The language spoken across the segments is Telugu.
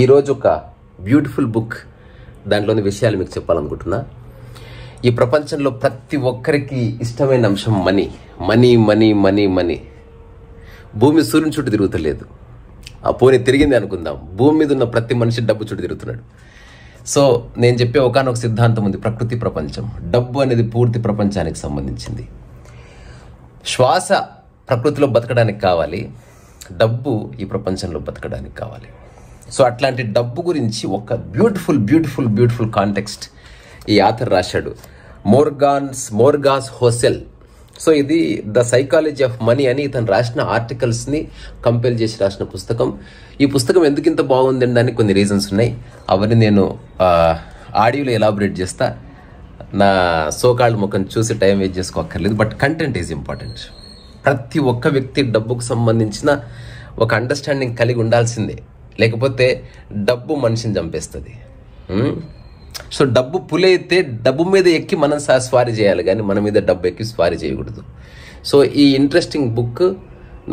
ఈరోజు ఒక బ్యూటిఫుల్ బుక్ దాంట్లోని విషయాలు మీకు చెప్పాలనుకుంటున్నా ఈ ప్రపంచంలో ప్రతి ఒక్కరికి ఇష్టమైన అంశం money money money money money భూమి సూర్యుని చుట్టూ తిరుగుతలేదు ఆ పోనీ తిరిగింది అనుకుందాం భూమి మీద ఉన్న ప్రతి మనిషి డబ్బు చుట్టూ తిరుగుతున్నాడు సో నేను చెప్పే ఒకనొక సిద్ధాంతం ఉంది ప్రకృతి ప్రపంచం డబ్బు అనేది పూర్తి ప్రపంచానికి సంబంధించింది శ్వాస ప్రకృతిలో బతకడానికి కావాలి డబ్బు ఈ ప్రపంచంలో బతకడానికి కావాలి సో అట్లాంటి డబ్బు గురించి ఒక బ్యూటిఫుల్ బ్యూటిఫుల్ బ్యూటిఫుల్ కాంటెక్స్ట్ ఈ ఆథర్ రాశాడు మోర్గాన్స్ మోర్గాస్ హోసెల్ సో ఇది ద సైకాలజీ ఆఫ్ మనీ అని ఇతను రాసిన ఆర్టికల్స్ని కంపేర్ చేసి రాసిన పుస్తకం ఈ పుస్తకం ఎందుకు ఇంత బాగుంది అని కొన్ని రీజన్స్ ఉన్నాయి అవన్నీ నేను ఆడియోలో ఎలాబరేట్ చేస్తా నా సోకాళ్ళ ముఖం చూసి టైం వేస్ట్ చేసుకోక్కర్లేదు బట్ కంటెంట్ ఈజ్ ఇంపార్టెంట్ ప్రతి ఒక్క వ్యక్తి డబ్బుకు సంబంధించిన ఒక అండర్స్టాండింగ్ కలిగి ఉండాల్సిందే లేకపోతే డబ్బు మనిషిని చంపేస్తుంది సో డబ్బు పులైతే డబ్బు మీద ఎక్కి మనం స్వారీ చేయాలి కానీ మన మీద డబ్బు ఎక్కి స్వారీ చేయకూడదు సో ఈ ఇంట్రెస్టింగ్ బుక్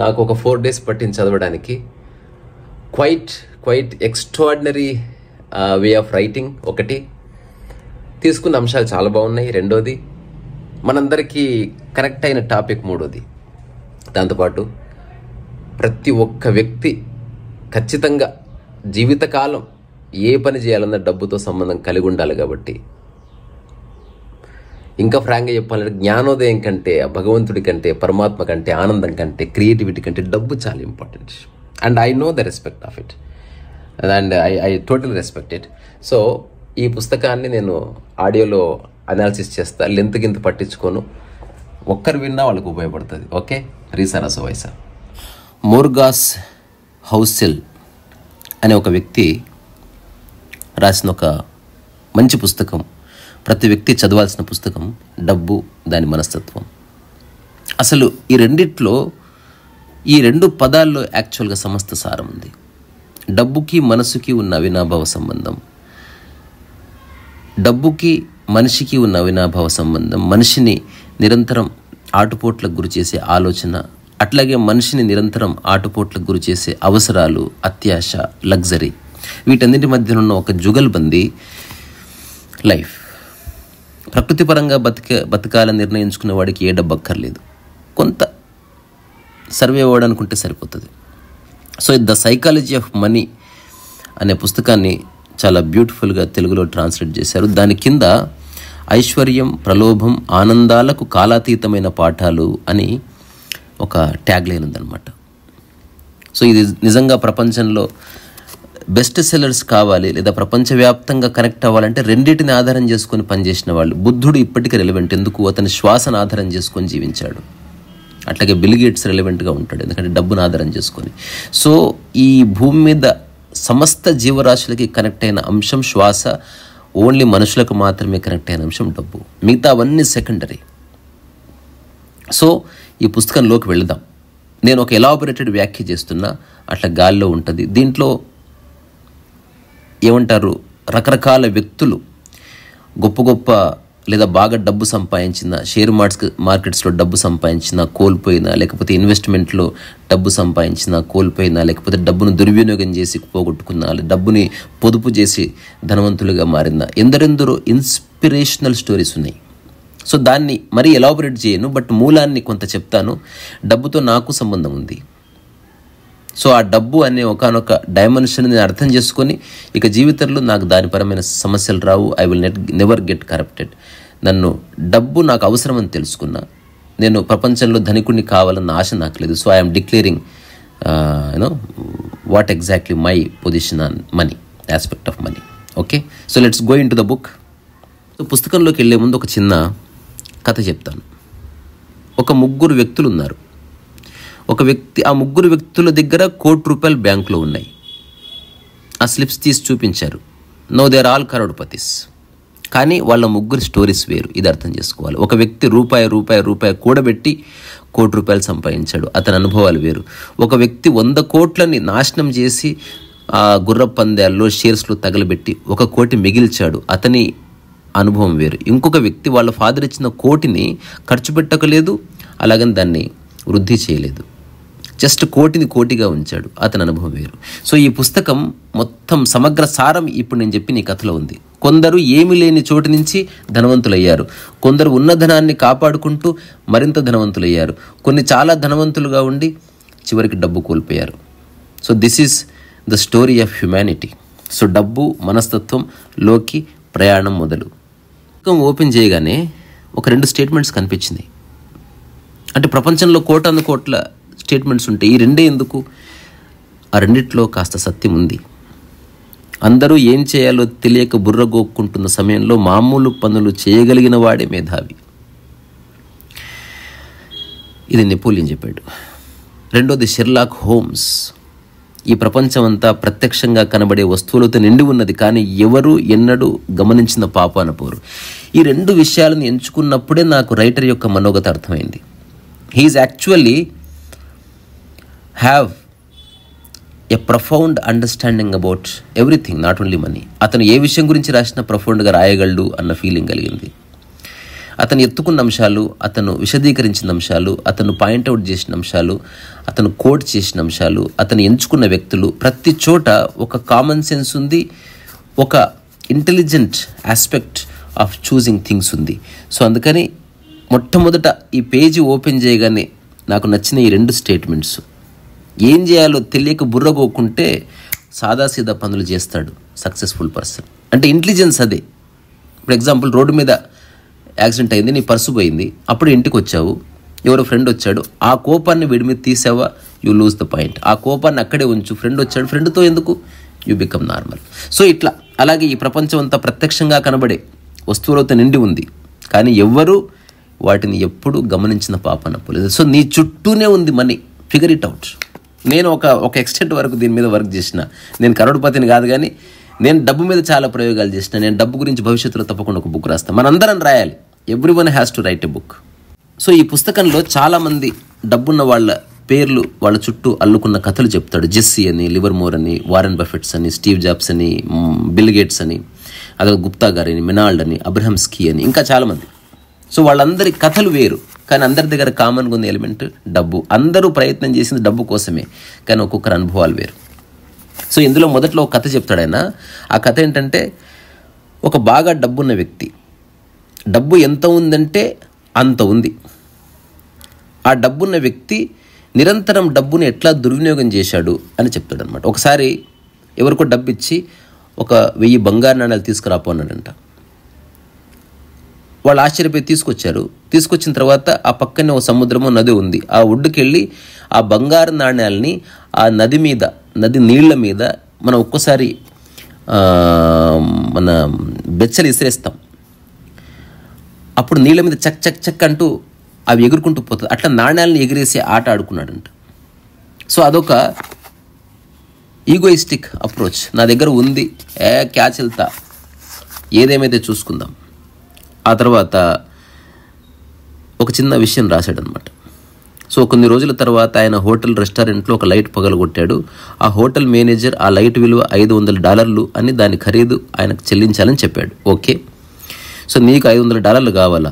నాకు ఒక ఫోర్ డేస్ పట్టింది చదవడానికి quite quite extraordinary way of writing ఒకటి తీసుకున్న అంశాలు చాలా బాగున్నాయి రెండోది మనందరికీ కరెక్ట్ అయిన టాపిక్ మూడోది దాంతోపాటు ప్రతి ఒక్క వ్యక్తి ఖచ్చితంగా జీవితకాలం ఏ పని చేయాలన్నా డబ్బుతో సంబంధం కలిగి ఉండాలి కాబట్టి ఇంకా ఫ్రాంక్గా చెప్పాలంటే జ్ఞానోదయం కంటే భగవంతుడి కంటే పరమాత్మ కంటే ఆనందం కంటే క్రియేటివిటీ కంటే డబ్బు చాలా important and I know the respect of it and I I total respect it so ఈ పుస్తకాన్ని నేను ఆడియోలో అనాలిసిస్ చేస్తా లెంత్ కింద పట్టించుకోను ఒక్కరు విన్నా వాళ్ళకు ఉపయోగపడుతుంది ఓకే రీసా రసవైసా మోర్గాస్ హౌసెల్ అనే ఒక వ్యక్తి రాసిన ఒక మంచి పుస్తకం ప్రతి వ్యక్తి చదవాల్సిన పుస్తకం డబ్బు దాని మనస్తత్వం అసలు ఈ రెండిట్లో ఈ రెండు పదాల్లో యాక్చువల్గా సమస్త సారం ఉంది డబ్బుకి మనసుకి ఉన్న అవినాభావ సంబంధం డబ్బుకి మనిషికి ఉన్న అవినాభావ సంబంధం మనిషిని నిరంతరం ఆటుపోట్లకు గురి చేసే ఆలోచన అట్లాగే మనిషిని నిరంతరం ఆటుపోట్లకు గురి చేసే అవసరాలు అత్యాశ లగ్జరీ వీటన్నిటి ఉన్న ఒక జుగల్బందీ లైఫ్ ప్రకృతిపరంగా బతిక బతకాలని నిర్ణయించుకునే వాడికి ఏ డబ్బక్కర్లేదు కొంత సర్వే అవ్వడానుకుంటే సరిపోతుంది so the psychology of money అనే పుస్తకాన్ని చాలా బ్యూటిఫుల్గా తెలుగులో ట్రాన్స్లేట్ చేశారు దాని కింద ఐశ్వర్యం ప్రలోభం ఆనందాలకు కాలాతీతమైన పాఠాలు అని ఒక ట్యాగ్ లైన్ ఉందన్నమాట సో ఇది నిజంగా ప్రపంచంలో బెస్ట్ సెల్లర్స్ కావాలి లేదా ప్రపంచవ్యాప్తంగా కనెక్ట్ అవ్వాలంటే రెండింటిని ఆధారం చేసుకొని పనిచేసిన వాళ్ళు బుద్ధుడు ఇప్పటికీ రెలివెంట్ ఎందుకు అతని శ్వాసను ఆధారం చేసుకొని జీవించాడు అట్లాగే బిల్గేట్స్ రెలివెంట్గా ఉంటాడు ఎందుకంటే డబ్బును ఆధారం చేసుకొని సో ఈ భూమి మీద సమస్త జీవరాశులకి కనెక్ట్ అయిన అంశం శ్వాస ఓన్లీ మనుషులకు మాత్రమే కనెక్ట్ అయిన అంశం డబ్బు మిగతా అవన్నీ సెకండరీ సో ఈ పుస్తకంలోకి వెళదాం నేను ఒక ఎలాబొరేటెడ్ వ్యాఖ్య చేస్తున్నా అట్లా గాల్లో ఉంటుంది దీంట్లో ఏమంటారు రకరకాల వ్యక్తులు గొప్ప గొప్ప లేదా బాగా డబ్బు సంపాదించిన షేర్ మార్క్స్ మార్కెట్స్లో డబ్బు సంపాదించిన కోల్పోయినా లేకపోతే ఇన్వెస్ట్మెంట్లో డబ్బు సంపాదించిన కోల్పోయినా లేకపోతే డబ్బును దుర్వినియోగం చేసి పోగొట్టుకున్నా డబ్బుని పొదుపు చేసి ధనవంతులుగా మారిందా ఎందరెందరో ఇన్స్పిరేషనల్ స్టోరీస్ ఉన్నాయి సో దాన్ని మరీ ఎలాబరేట్ చేయను బట్ మూలాన్ని కొంత చెప్తాను డబ్బుతో నాకు సంబంధం ఉంది సో ఆ డబ్బు అనే ఒకనొక డైమెన్షన్ నేను అర్థం చేసుకొని ఇక జీవితంలో నాకు దానిపరమైన సమస్యలు రావు I will not never get corrupted నన్ను డబ్బు నాకు అవసరమని తెలుసుకున్నా నేను ప్రపంచంలో ధనికుడిని కావాలన్న ఆశ నాకు లేదు so I'm declaring you know what exactly my position on money aspect of money okay so let's go into the book so పుస్తకంలోకి వెళ్ళే ముందు ఒక చిన్న కథ చెప్తాను ఒక ముగ్గురు వ్యక్తులు ఉన్నారు ఒక వ్యక్తి ఆ ముగ్గురు వ్యక్తుల దగ్గర కోటి రూపాయలు బ్యాంకులో ఉన్నాయి ఆ స్లిప్స్ తీసి చూపించారు నో దేర్ ఆల్ కరోడ్పతిస్ కానీ వాళ్ళ ముగ్గురు స్టోరీస్ వేరు ఇది అర్థం చేసుకోవాలి ఒక వ్యక్తి రూపాయి రూపాయి రూపాయి కూడబెట్టి కోటి రూపాయలు సంపాదించాడు అతని అనుభవాలు వేరు ఒక వ్యక్తి వంద కోట్లని నాశనం చేసి ఆ గుర్ర పందాల్లో షేర్స్లో తగలబెట్టి ఒక కోటి మిగిల్చాడు అతని అనుభవం వేరు ఇంకొక వ్యక్తి వాళ్ళ ఫాదర్ ఇచ్చిన కోటిని ఖర్చు పెట్టకలేదు అలాగని దాన్ని వృద్ధి చేయలేదు జస్ట్ కోటిని కోటిగా ఉంచాడు అతని అనుభవం వేరు సో ఈ పుస్తకం మొత్తం సమగ్ర సారం ఇప్పుడు నేను చెప్పిన ఈ కథలో ఉంది కొందరు ఏమి లేని చోటు నుంచి ధనవంతులయ్యారు కొందరు ఉన్న ధనాన్ని కాపాడుకుంటూ మరింత ధనవంతులయ్యారు కొన్ని చాలా ధనవంతులుగా ఉండి చివరికి డబ్బు కోల్పోయారు so this is the story of humanity so డబ్బు మనస్తత్వం లోకి ప్రయాణం మొదలు పుస్తకం ఓపెన్ చేయగానే ఒక రెండు స్టేట్మెంట్స్ కనిపించింది అంటే ప్రపంచంలో కోటాను కోట్ల స్టేట్మెంట్స్ ఉంటాయి ఈ రెండే ఎందుకు ఆ రెండిట్లో కాస్త సత్యం ఉంది అందరూ ఏం చేయాలో తెలియక బుర్ర గోక్కుంటున్న సమయంలో మామూలు పనులు చేయగలిగిన వాడే మేధావి ఇది నెపోలియన్ చెప్పాడు రెండోది షెర్లాక్ హోమ్స్ ఈ ప్రపంచం అంతా ప్రత్యక్షంగా కనబడే వస్తువులతో నిండి ఉన్నది కానీ ఎవరు ఎన్నడూ గమనించిన పాప అనపోరు ఈ రెండు విషయాలను ఎంచుకున్నప్పుడే నాకు రైటర్ యొక్క మనోగత అర్థమైంది he is actually have a profound understanding about everything not only money అతను ఏ విషయం గురించి రాసినా ప్రొఫౌండ్గా రాయగలడు అన్న ఫీలింగ్ కలిగింది అతను ఎత్తుకున్న అంశాలు అతను విశదీకరించిన అంశాలు అతను పాయింట్అవుట్ చేసిన అంశాలు అతను కోట్ చేసిన అంశాలు అతను ఎంచుకున్న వ్యక్తులు ప్రతి చోట ఒక కామన్ సెన్స్ ఉంది ఒక intelligent aspect of choosing things ఉంది సో అందుకని మొట్టమొదట ఈ పేజీ ఓపెన్ చేయగానే నాకు నచ్చిన ఈ రెండు స్టేట్మెంట్స్ ఏం చేయాలో తెలియక బుర్రగోకుంటే సాదాసీదా పనులు చేస్తాడు సక్సెస్ఫుల్ పర్సన్ అంటే ఇంటెలిజెన్స్ అదే ఫర్ ఎగ్జాంపుల్ రోడ్డు మీద యాక్సిడెంట్ అయింది నీ పర్సు పోయింది అప్పుడు ఇంటికి వచ్చావు ఎవరో ఫ్రెండ్ వచ్చాడు ఆ కోపాన్ని వీడి మీద తీసావా యూ లూజ్ ద పాయింట్ ఆ కోపాన్ని అక్కడే ఉంచు ఫ్రెండ్ వచ్చాడు ఫ్రెండ్తో ఎందుకు యూ బికమ్ నార్మల్ సో ఇట్లా అలాగే ఈ ప్రపంచం అంతా ప్రత్యక్షంగా కనబడే వస్తువులతో నిండి ఉంది కానీ ఎవ్వరూ వాటిని ఎప్పుడు గమనించిన పాప పోలేదు సో నీ చుట్టూనే ఉంది మనీ ఫిగర్ ఇట్ అవుట్ నేను ఒక ఒక ఎక్స్టెంట్ వరకు దీని మీద వర్క్ చేసిన నేను కరోడ్పతిని కాదు కానీ నేను డబ్బు మీద చాలా ప్రయోగాలు చేసిన నేను డబ్బు గురించి భవిష్యత్తులో తప్పకుండా ఒక బుక్ రాస్తాను మనందరం రాయాలి every one has to write a book so ఈ పుస్తకంలో చాలామంది డబ్బున్న వాళ్ళ పేర్లు వాళ్ళ చుట్టూ అల్లుకున్న కథలు చెప్తాడు జెస్సీ అని లివర్మోర్ అని వారెన్ బఫెట్స్ అని స్టీవ్ జాబ్స్ అని బిల్ గేట్స్ అని అదొక గుప్తా గారు అని మినాల్డ్ అని అబ్రహం స్కీ అని ఇంకా చాలామంది సో వాళ్ళందరి కథలు వేరు కానీ అందరి దగ్గర కామన్గా ఉంది ఎలిమెంట్ డబ్బు అందరూ ప్రయత్నం చేసింది డబ్బు కోసమే కానీ ఒక్కొక్కరు అనుభవాలు వేరు సో ఇందులో మొదట్లో ఒక కథ చెప్తాడు ఆయన ఆ కథ ఏంటంటే ఒక బాగా డబ్బున్న వ్యక్తి డబ్బు ఎంత ఉందంటే అంత ఉంది ఆ డబ్బున్న వ్యక్తి నిరంతరం డబ్బును ఎట్లా దుర్వినియోగం చేశాడు అని చెప్తాడు అనమాట ఒకసారి ఎవరికో డబ్బు ఇచ్చి ఒక వెయ్యి బంగారు నాణాలు తీసుకురాపోన్నాడంట వాళ్ళు ఆశ్చర్యపోయి తీసుకొచ్చారు తీసుకొచ్చిన తర్వాత ఆ పక్కనే ఒక సముద్రము నది ఉంది ఆ ఒడ్డుకెళ్ళి ఆ బంగారు నాణ్యాలని ఆ నది మీద నది నీళ్ల మీద మనం ఒక్కోసారి మన బెచ్చలు ఇసిరేస్తాం అప్పుడు నీళ్ళ మీద చక్ చక్ చక్ అంటూ అవి ఎగురుకుంటూ పోతుంది అట్లా నాణ్యాలను ఎగిరేసి ఆట ఆడుకున్నాడంట సో అదొక ఈగోయిస్టిక్ అప్రోచ్ నా దగ్గర ఉంది ఏ క్యాచ్ వెళ్తా ఏదేమైతే చూసుకుందాం ఆ తర్వాత ఒక చిన్న విషయం రాశాడనమాట సో కొన్ని రోజుల తర్వాత ఆయన హోటల్ రెస్టారెంట్లో ఒక లైట్ పగలగొట్టాడు ఆ హోటల్ మేనేజర్ ఆ లైట్ విలువ ఐదు వందల డాలర్లు అని దాని ఖరీదు ఆయనకు చెల్లించాలని చెప్పాడు ఓకే సో నీకు ఐదు వందల డాలర్లు కావాలా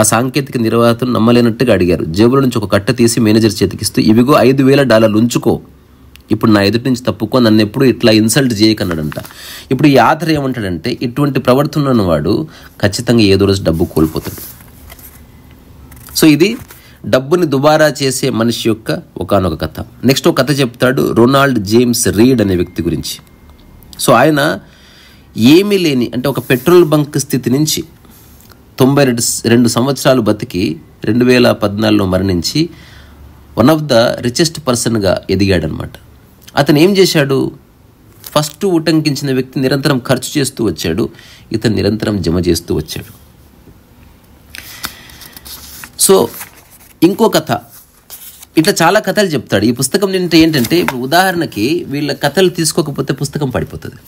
ఆ సాంకేతిక నిర్వాహకులు నమ్మలేనట్టుగా అడిగారు జేబుల నుంచి ఒక కట్ట తీసి మేనేజర్ చేతికిస్తూ ఇవిగో ఐదు వేల డాలర్లు ఉంచుకో ఇప్పుడు నా ఎదుటి నుంచి తప్పుకో నన్ను ఎప్పుడు ఇట్లా ఇన్సల్ట్ చేయకన్నాడంట ఇప్పుడు ఈ ఆథర్ ఏమంటాడంటే ఇటువంటి ప్రవర్తన వాడు ఖచ్చితంగా ఏదో రోజు డబ్బు కోల్పోతాడు సో ఇది డబ్బుని దుబారా చేసే మనిషి యొక్క ఒకనొక కథ నెక్స్ట్ ఒక కథ చెప్తాడు రొనాల్డ్ జేమ్స్ రీడ్ అనే వ్యక్తి గురించి సో ఆయన ఏమీ లేని అంటే ఒక పెట్రోల్ బంక్ స్థితి నుంచి తొంభై రెండు రెండు సంవత్సరాలు బతికి రెండు వేల పద్నాలుగులో మరణించి వన్ ఆఫ్ ద రిచెస్ట్ పర్సన్గా ఎదిగాడనమాట అతను ఏం చేశాడు ఫస్ట్ ఉటంకించిన వ్యక్తి నిరంతరం ఖర్చు చేస్తూ వచ్చాడు ఇతను నిరంతరం జమ చేస్తూ వచ్చాడు సో ఇంకో కథ ఇట్లా చాలా కథలు చెప్తాడు ఈ పుస్తకం ఏంటంటే ఇప్పుడు ఉదాహరణకి వీళ్ళ కథలు తీసుకోకపోతే పుస్తకం పడిపోతుంది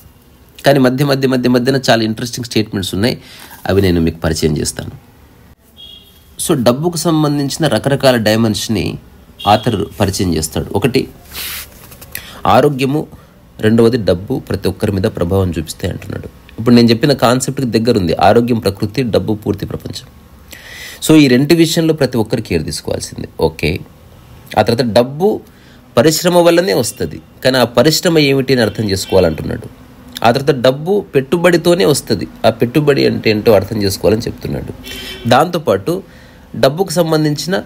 కానీ మధ్య మధ్య మధ్య మధ్యన చాలా ఇంట్రెస్టింగ్ స్టేట్మెంట్స్ ఉన్నాయి అవి నేను మీకు పరిచయం చేస్తాను సో డబ్బుకు సంబంధించిన రకరకాల డైమెన్షన్ని ఆథర్ పరిచయం చేస్తాడు ఒకటి ఆరోగ్యము రెండవది డబ్బు ప్రతి ఒక్కరి మీద ప్రభావం చూపిస్తాయి అంటున్నాడు ఇప్పుడు నేను చెప్పిన కాన్సెప్ట్కి దగ్గర ఉంది ఆరోగ్యం ప్రకృతి డబ్బు పూర్తి ప్రపంచం సో ఈ రెండు విషయంలో ప్రతి ఒక్కరు కేర్ తీసుకోవాల్సింది ఓకే ఆ తర్వాత డబ్బు పరిశ్రమ వల్లనే వస్తుంది కానీ ఆ పరిశ్రమ ఏమిటి అని అర్థం చేసుకోవాలంటున్నాడు ఆ తర్వాత డబ్బు పెట్టుబడితోనే వస్తుంది ఆ పెట్టుబడి అంటే ఏంటో అర్థం చేసుకోవాలని చెప్తున్నాడు దాంతోపాటు డబ్బుకు సంబంధించిన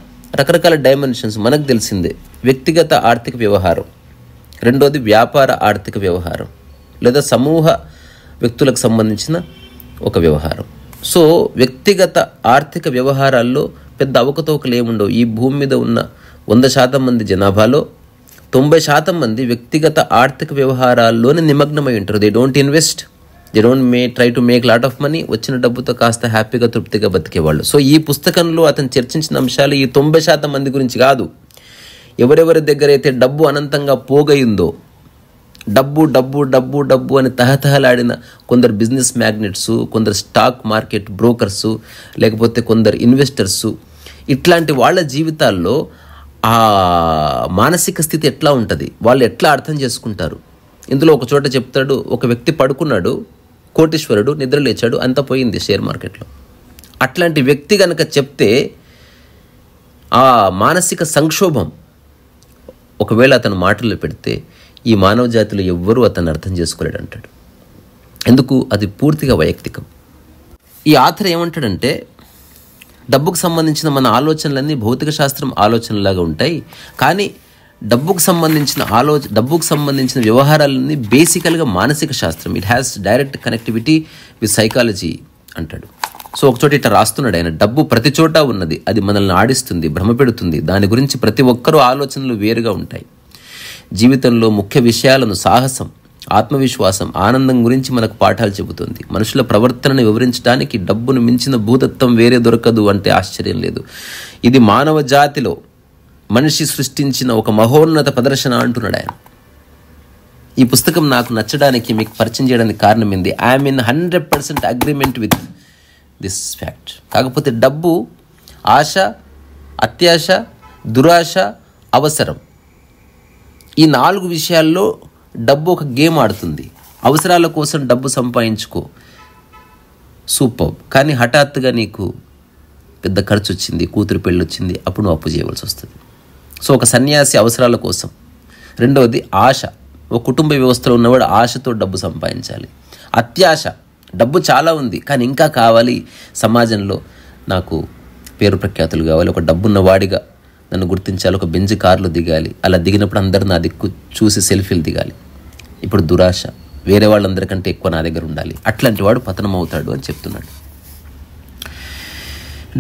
రకరకాల డైమెన్షన్స్ మనకు తెలిసిందే వ్యక్తిగత ఆర్థిక వ్యవహారం రెండోది వ్యాపార ఆర్థిక వ్యవహారం లేదా సమూహ వ్యక్తులకు సంబంధించిన ఒక వ్యవహారం సో వ్యక్తిగత ఆర్థిక వ్యవహారాల్లో పెద్ద అవకతవకలు ఏముండవు ఈ భూమి మీద ఉన్న వంద శాతం మంది జనాభాలో తొంభై శాతం మంది వ్యక్తిగత ఆర్థిక వ్యవహారాల్లోనే నిమగ్నమై ఉంటారు they don't invest they don't may try to make lot of money వచ్చిన డబ్బుతో కాస్త హ్యాపీగా తృప్తిగా బతికేవాళ్ళు సో ఈ పుస్తకంలో అతను చర్చించిన అంశాలు ఈ తొంభై శాతం మంది గురించి కాదు ఎవరెవరి దగ్గర అయితే డబ్బు అనంతంగా పోగయిందో డబ్బు డబ్బు డబ్బు డబ్బు అని తహతహలాడిన కొందరు బిజినెస్ మ్యాగ్నెట్స్ కొందరు స్టాక్ మార్కెట్ బ్రోకర్సు లేకపోతే కొందరు ఇన్వెస్టర్సు ఇట్లాంటి వాళ్ళ జీవితాల్లో ఆ మానసిక స్థితి ఎట్లా ఉంటుంది వాళ్ళు ఎట్లా అర్థం చేసుకుంటారు ఇందులో ఒక చోట చెప్తాడు ఒక వ్యక్తి పడుకున్నాడు కోటీశ్వరుడు నిద్ర లేచాడు అంత పోయింది షేర్ మార్కెట్లో అట్లాంటి వ్యక్తి కనుక చెప్తే ఆ మానసిక సంక్షోభం ఒకవేళ అతను మాటలు పెడితే ఈ మానవ జాతులు ఎవ్వరూ అతను అర్థం చేసుకోలేడు అంటాడు ఎందుకు అది పూర్తిగా వైయక్తికం ఈ ఆథర్ ఏమంటాడంటే డబ్బుకు సంబంధించిన మన ఆలోచనలన్నీ భౌతిక శాస్త్రం ఆలోచనలాగా ఉంటాయి కానీ డబ్బుకు సంబంధించిన ఆలోచ డబ్బుకు సంబంధించిన వ్యవహారాలన్నీ బేసికల్గా మానసిక శాస్త్రం it has direct connectivity with psychology అంటాడు సో ఒకచోట ఇట్లా రాస్తున్నాడు ఆయన డబ్బు ప్రతి చోట ఉన్నది అది మనల్ని ఆడిస్తుంది భ్రమ పెడుతుంది దాని గురించి ప్రతి ఒక్కరూ ఆలోచనలు వేరుగా ఉంటాయి జీవితంలో ముఖ్య విషయాలను సాహసం ఆత్మవిశ్వాసం ఆనందం గురించి మనకు పాఠాలు చెబుతుంది మనుషుల ప్రవర్తనను వివరించడానికి డబ్బును మించిన భూతత్వం వేరే దొరకదు అంటే ఆశ్చర్యం లేదు ఇది మానవ జాతిలో మనిషి సృష్టించిన ఒక మహోన్నత ప్రదర్శన అంటున్నాడు ఆయన ఈ పుస్తకం నాకు నచ్చడానికి మీకు పరిచయం చేయడానికి కారణం ఏంది I'm in hundred percent agreement with this fact కాకపోతే డబ్బు ఆశ అత్యాశ దురాశ అవసరం ఈ నాలుగు విషయాల్లో డబ్బు ఒక గేమ్ ఆడుతుంది అవసరాల కోసం డబ్బు సంపాదించుకో సూపర్ కానీ హఠాత్తుగా నీకు పెద్ద ఖర్చు వచ్చింది కూతురు పెళ్ళి వచ్చింది అప్పుడు నువ్వు అప్పు చేయవలసి వస్తుంది సో ఒక సన్యాసి అవసరాల కోసం రెండవది ఆశ ఒక కుటుంబ వ్యవస్థలో ఉన్నవాడు ఆశతో డబ్బు సంపాదించాలి అత్యాశ డబ్బు చాలా ఉంది కానీ ఇంకా కావాలి సమాజంలో నాకు పేరు ప్రఖ్యాతులు కావాలి ఒక వాడిగా నన్ను గుర్తించాలి ఒక బెంజ్ కారులో దిగాలి అలా దిగినప్పుడు అందరు నా దిక్కు చూసి సెల్ఫీలు దిగాలి ఇప్పుడు దురాశ వేరే వాళ్ళందరికంటే ఎక్కువ నా దగ్గర ఉండాలి అట్లాంటి వాడు పతనం అవుతాడు అని చెప్తున్నాడు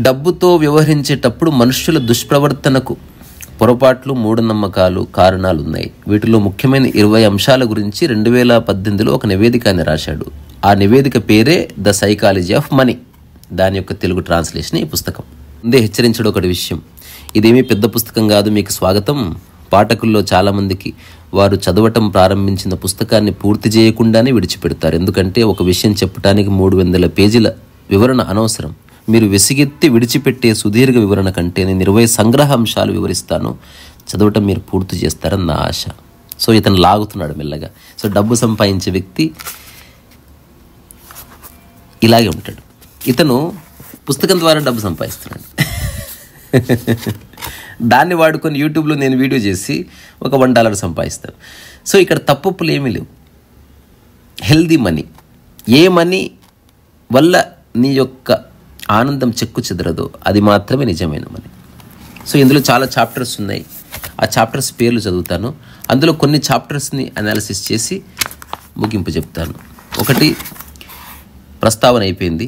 డబ్బుతో వ్యవహరించేటప్పుడు మనుషుల దుష్ప్రవర్తనకు పొరపాట్లు మూఢనమ్మకాలు కారణాలు ఉన్నాయి వీటిలో ముఖ్యమైన ఇరవై అంశాల గురించి రెండు వేల పద్దెనిమిదిలో ఒక నివేదిక అని రాశాడు ఆ నివేదిక పేరే ద సైకాలజీ ఆఫ్ మనీ దాని యొక్క తెలుగు ట్రాన్స్లేషన్ ఈ పుస్తకం ముందే హెచ్చరించడం ఒకటి విషయం ఇదేమీ పెద్ద పుస్తకం కాదు మీకు స్వాగతం పాఠకుల్లో చాలామందికి వారు చదవటం ప్రారంభించిన పుస్తకాన్ని పూర్తి చేయకుండానే విడిచిపెడతారు ఎందుకంటే ఒక విషయం చెప్పడానికి మూడు వందల పేజీల వివరణ అనవసరం మీరు విసిగెత్తి విడిచిపెట్టే సుదీర్ఘ వివరణ కంటే నేను ఇరవై సంగ్రహ అంశాలు వివరిస్తాను చదవటం మీరు పూర్తి చేస్తారని నా ఆశ సో ఇతను లాగుతున్నాడు మెల్లగా సో డబ్బు సంపాదించే వ్యక్తి ఇలాగే ఉంటాడు ఇతను పుస్తకం ద్వారా డబ్బు సంపాదిస్తున్నాడు దాన్ని వాడుకొని యూట్యూబ్లో నేను వీడియో చేసి ఒక వన్ డాలర్ సంపాదిస్తాను సో ఇక్కడ తప్పులు ఏమీ లేవు హెల్దీ మనీ ఏ మనీ వల్ల నీ యొక్క ఆనందం చెక్కు చెదరదో అది మాత్రమే నిజమైన మనీ సో ఇందులో చాలా చాప్టర్స్ ఉన్నాయి ఆ చాప్టర్స్ పేర్లు చదువుతాను అందులో కొన్ని చాప్టర్స్ని అనాలిసిస్ చేసి ముగింపు చెప్తాను ఒకటి ప్రస్తావన అయిపోయింది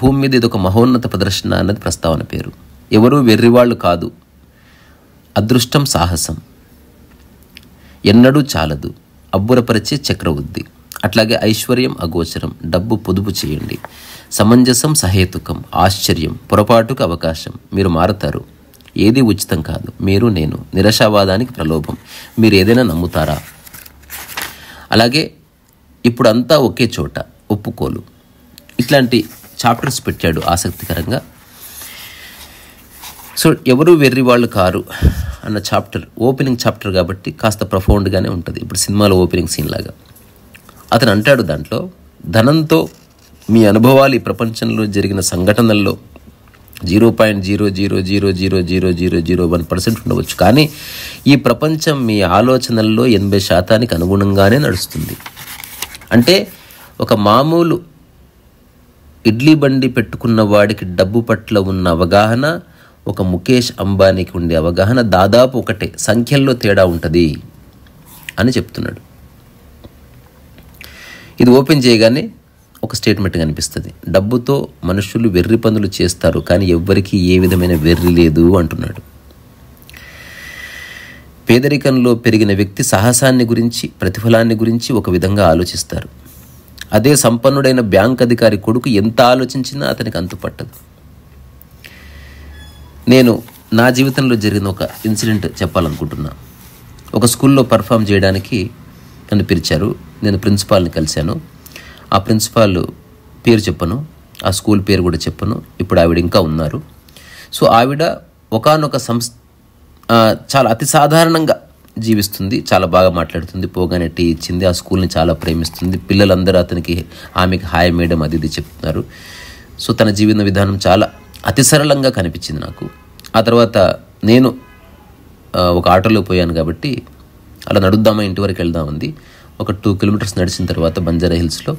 భూమి మీద ఇది ఒక మహోన్నత ప్రదర్శన అన్నది ప్రస్తావన పేరు ఎవరూ వెర్రివాళ్ళు కాదు అదృష్టం సాహసం ఎన్నడూ చాలదు అబ్బురపరిచే చక్రవృద్ధి అట్లాగే ఐశ్వర్యం అగోచరం డబ్బు పొదుపు చేయండి సమంజసం సహేతుకం ఆశ్చర్యం పొరపాటుకు అవకాశం మీరు మారతారు ఏది ఉచితం కాదు మీరు నేను నిరాశావాదానికి ప్రలోభం మీరు ఏదైనా నమ్ముతారా అలాగే ఇప్పుడు అంతా ఒకే చోట ఒప్పుకోలు ఇట్లాంటి చాప్టర్స్ పెట్టాడు ఆసక్తికరంగా సో ఎవరు వెర్రి వాళ్ళు కారు అన్న చాప్టర్ ఓపెనింగ్ చాప్టర్ కాబట్టి కాస్త ప్రఫౌండ్గానే ఉంటుంది ఇప్పుడు సినిమాలో ఓపెనింగ్ సీన్ లాగా అతను అంటాడు దాంట్లో ధనంతో మీ అనుభవాలు ఈ ప్రపంచంలో జరిగిన సంఘటనల్లో zero point zero zero zero zero zero zero zero one percent ఉండవచ్చు కానీ ఈ ప్రపంచం మీ ఆలోచనల్లో ఎనభై శాతానికి అనుగుణంగానే నడుస్తుంది అంటే ఒక మామూలు ఇడ్లీ బండి పెట్టుకున్న వాడికి డబ్బు పట్ల ఉన్న అవగాహన ఒక ముఖేష్ అంబానీకి ఉండే అవగాహన దాదాపు ఒకటే సంఖ్యల్లో తేడా ఉంటుంది అని చెప్తున్నాడు ఇది ఓపెన్ చేయగానే ఒక స్టేట్మెంట్ కనిపిస్తుంది డబ్బుతో మనుషులు వెర్రి పనులు చేస్తారు కానీ ఎవ్వరికీ ఏ విధమైన వెర్రి లేదు అంటున్నాడు పేదరికంలో పెరిగిన వ్యక్తి సాహసాన్ని గురించి ప్రతిఫలాన్ని గురించి ఒక విధంగా ఆలోచిస్తారు అదే సంపన్నుడైన బ్యాంక్ అధికారి కొడుకు ఎంత ఆలోచించినా అతనికి అంతుపట్టదు నేను నా జీవితంలో జరిగిన ఒక ఇన్సిడెంట్ చెప్పాలనుకుంటున్నా ఒక స్కూల్లో పర్ఫామ్ చేయడానికి నన్ను పిలిచారు నేను ప్రిన్సిపాల్ని కలిశాను ఆ ప్రిన్సిపాల్ పేరు చెప్పను ఆ స్కూల్ పేరు కూడా చెప్పను ఇప్పుడు ఆవిడ ఇంకా ఉన్నారు సో ఆవిడ ఒకనొక సంస్ చాలా అతి సాధారణంగా జీవిస్తుంది చాలా బాగా మాట్లాడుతుంది పోగానే టీ ఇచ్చింది ఆ స్కూల్ని చాలా ప్రేమిస్తుంది పిల్లలందరూ అతనికి ఆమెకి హాయ్ మేడం అది ఇది చెప్తున్నారు సో తన జీవన విధానం చాలా అతి సరళంగా కనిపించింది నాకు ఆ తర్వాత నేను ఒక ఆటోలో పోయాను కాబట్టి అలా నడుద్దామా ఇంటి వరకు వెళ్దామంది ఒక టూ కిలోమీటర్స్ నడిచిన తర్వాత బంజారా హిల్స్లో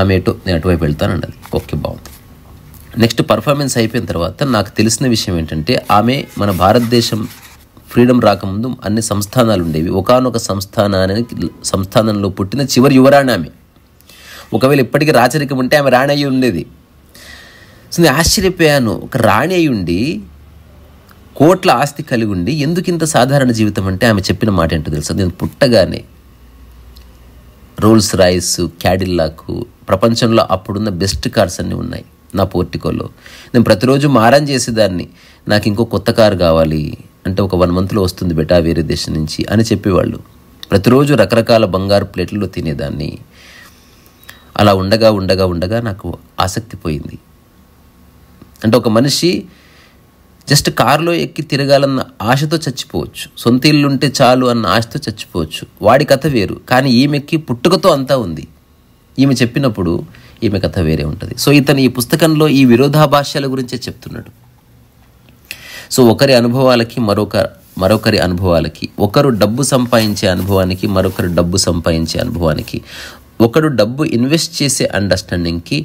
ఆమె ఎటు నేను అటువైపు వెళ్తానన్నది ఓకే బాగుంది నెక్స్ట్ పర్ఫార్మెన్స్ అయిపోయిన తర్వాత నాకు తెలిసిన విషయం ఏంటంటే ఆమె మన భారతదేశం ఫ్రీడమ్ రాకముందు అన్ని సంస్థానాలు ఉండేవి ఒకనొక సంస్థానానికి సంస్థానంలో పుట్టిన చివరి యువరాణి ఆమె ఒకవేళ ఇప్పటికీ రాచరికం ఉంటే ఆమె రాణి అయ్యి ఉండేది సో నేను ఆశ్చర్యపోయాను ఒక రాణి అయి ఉండి కోట్ల ఆస్తి కలిగి ఉండి ఎందుకు ఇంత సాధారణ జీవితం అంటే ఆమె చెప్పిన మాట ఏంటో తెలుసు నేను పుట్టగానే రోల్స్ రాయిస్ క్యాడిల్లాకు ప్రపంచంలో అప్పుడున్న బెస్ట్ కార్స్ అన్నీ ఉన్నాయి నా పోర్టికోలో నేను ప్రతిరోజు మారం చేసేదాన్ని నాకు ఇంకో కొత్త కారు కావాలి అంటే ఒక వన్ మంత్లో వస్తుంది బెటా వేరే దేశం నుంచి అని చెప్పేవాళ్ళు ప్రతిరోజు రకరకాల బంగారు ప్లేట్లలో తినేదాన్ని అలా ఉండగా ఉండగా ఉండగా నాకు ఆసక్తి పోయింది అంటే ఒక మనిషి జస్ట్ కారులో ఎక్కి తిరగాలన్న ఆశతో చచ్చిపోవచ్చు సొంత ఇల్లుంటే చాలు అన్న ఆశతో చచ్చిపోవచ్చు వాడి కథ వేరు కానీ ఈమెకి పుట్టుకతో అంతా ఉంది ఈమె చెప్పినప్పుడు ఈమె కథ వేరే ఉంటుంది సో ఇతను ఈ పుస్తకంలో ఈ విరోధాభాష్యాల గురించే చెప్తున్నాడు సో ఒకరి అనుభవాలకి మరొక మరొకరి అనుభవాలకి ఒకరు డబ్బు సంపాదించే అనుభవానికి మరొకరు డబ్బు సంపాదించే అనుభవానికి ఒకడు డబ్బు ఇన్వెస్ట్ చేసే అండర్స్టాండింగ్కి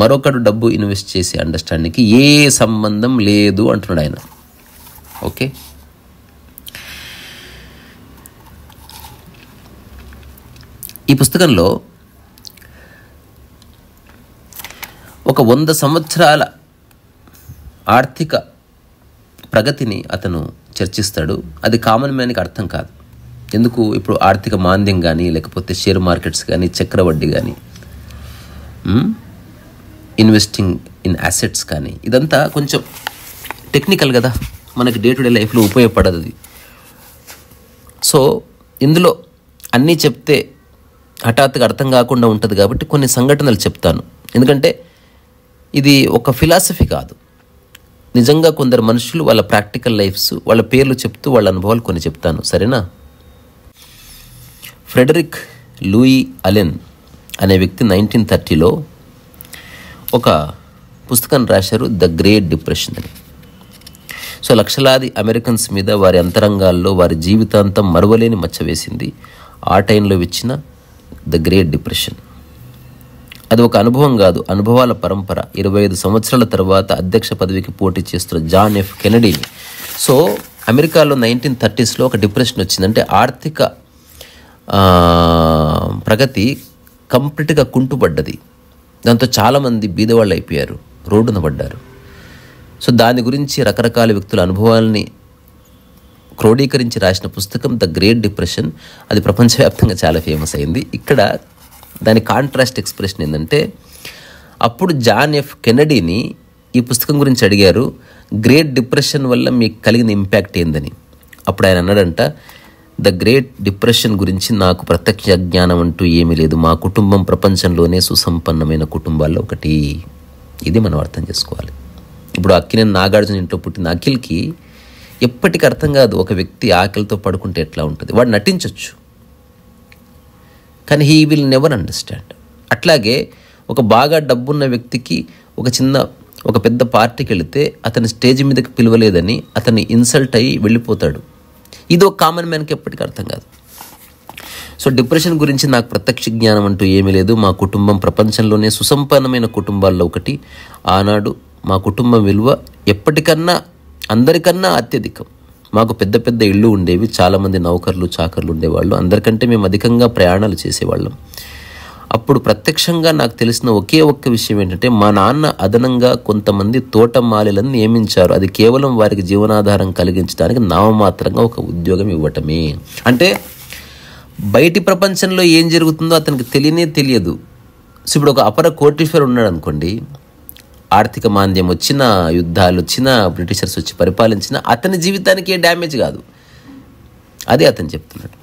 మరొకడు డబ్బు ఇన్వెస్ట్ చేసే అండర్స్టాండింగ్కి ఏ సంబంధం లేదు అంటున్నాడు ఆయన ఓకే ఈ పుస్తకంలో ఒక వంద సంవత్సరాల ఆర్థిక ప్రగతిని అతను చర్చిస్తాడు అది కామన్ మ్యాన్కి అర్థం కాదు ఎందుకు ఇప్పుడు ఆర్థిక మాంద్యం కానీ లేకపోతే షేర్ మార్కెట్స్ కానీ చక్రవడ్డీ కానీ ఇన్వెస్టింగ్ ఇన్ అసెట్స్ కానీ ఇదంతా కొంచెం టెక్నికల్ కదా మనకి డే టు డే లైఫ్లో ఉపయోగపడదు అది సో ఇందులో అన్నీ చెప్తే హఠాత్తుగా అర్థం కాకుండా ఉంటుంది కాబట్టి కొన్ని సంఘటనలు చెప్తాను ఎందుకంటే ఇది ఒక ఫిలాసఫీ కాదు నిజంగా కొందరు మనుషులు వాళ్ళ ప్రాక్టికల్ లైఫ్స్ వాళ్ళ పేర్లు చెప్తూ వాళ్ళ అనుభవాలు కొన్ని చెప్తాను సరేనా ఫ్రెడరిక్ లూయి అలెన్ అనే వ్యక్తి నైన్టీన్ థర్టీలో ఒక పుస్తకం రాశారు ద గ్రేట్ డిప్రెషన్ అని సో లక్షలాది అమెరికన్స్ మీద వారి అంతరంగాల్లో వారి జీవితాంతం మరువలేని మచ్చ వేసింది ఆ టైంలో ఇచ్చిన ద గ్రేట్ డిప్రెషన్ అది ఒక అనుభవం కాదు అనుభవాల పరంపర ఇరవై ఐదు సంవత్సరాల తర్వాత అధ్యక్ష పదవికి పోటీ చేస్తున్న జాన్ ఎఫ్ కెనడీని సో అమెరికాలో నైన్టీన్ థర్టీస్లో ఒక డిప్రెషన్ వచ్చిందంటే ఆర్థిక ప్రగతి కంప్లీట్గా కుంటుపడ్డది దాంతో చాలామంది బీదవాళ్ళు అయిపోయారు రోడ్డున పడ్డారు సో దాని గురించి రకరకాల వ్యక్తుల అనుభవాల్ని క్రోడీకరించి రాసిన పుస్తకం ద గ్రేట్ డిప్రెషన్ అది ప్రపంచవ్యాప్తంగా చాలా ఫేమస్ అయింది ఇక్కడ దాని కాంట్రాస్ట్ ఎక్స్ప్రెషన్ ఏంటంటే అప్పుడు జాన్ ఎఫ్ కెనడీని ఈ పుస్తకం గురించి అడిగారు గ్రేట్ డిప్రెషన్ వల్ల మీకు కలిగిన ఇంపాక్ట్ ఏందని అప్పుడు ఆయన అన్నాడంట ద గ్రేట్ డిప్రెషన్ గురించి నాకు ప్రత్యక్ష జ్ఞానం అంటూ ఏమీ లేదు మా కుటుంబం ప్రపంచంలోనే సుసంపన్నమైన కుటుంబాల్లో ఒకటి ఇది మనం అర్థం చేసుకోవాలి ఇప్పుడు అక్కినేని నాగార్జున ఇంట్లో పుట్టిన అఖిల్కి ఎప్పటికీ అర్థం కాదు ఒక వ్యక్తి ఆకలితో పడుకుంటే ఎట్లా ఉంటుంది వాడు నటించవచ్చు కానీ హీ విల్ నెవర్ అండర్స్టాండ్ అట్లాగే ఒక బాగా డబ్బున్న వ్యక్తికి ఒక చిన్న ఒక పెద్ద పార్టీకి వెళితే అతని స్టేజ్ మీదకి పిలవలేదని అతన్ని ఇన్సల్ట్ అయ్యి వెళ్ళిపోతాడు ఇది ఒక కామన్ మ్యాన్కి ఎప్పటికీ అర్థం కాదు సో డిప్రెషన్ గురించి నాకు ప్రత్యక్ష జ్ఞానం అంటూ ఏమీ లేదు మా కుటుంబం ప్రపంచంలోనే సుసంపన్నమైన కుటుంబాల్లో ఒకటి ఆనాడు మా కుటుంబం విలువ ఎప్పటికన్నా అందరికన్నా అత్యధికం మాకు పెద్ద పెద్ద ఇళ్ళు ఉండేవి చాలామంది నౌకర్లు చాకర్లు ఉండేవాళ్ళు అందరికంటే మేము అధికంగా ప్రయాణాలు చేసేవాళ్ళం అప్పుడు ప్రత్యక్షంగా నాకు తెలిసిన ఒకే ఒక్క విషయం ఏంటంటే మా నాన్న అదనంగా కొంతమంది తోటమాలిలను నియమించారు అది కేవలం వారికి జీవనాధారం కలిగించడానికి నామమాత్రంగా ఒక ఉద్యోగం ఇవ్వటమే అంటే బయటి ప్రపంచంలో ఏం జరుగుతుందో అతనికి తెలియనే తెలియదు సో ఇప్పుడు ఒక అపర కోటిఫర్ ఉన్నాడు అనుకోండి ఆర్థిక మాంద్యం వచ్చిన యుద్ధాలు వచ్చిన బ్రిటిషర్స్ వచ్చి పరిపాలించిన అతని జీవితానికి ఏ డ్యామేజ్ కాదు అదే అతను చెప్తున్నాడు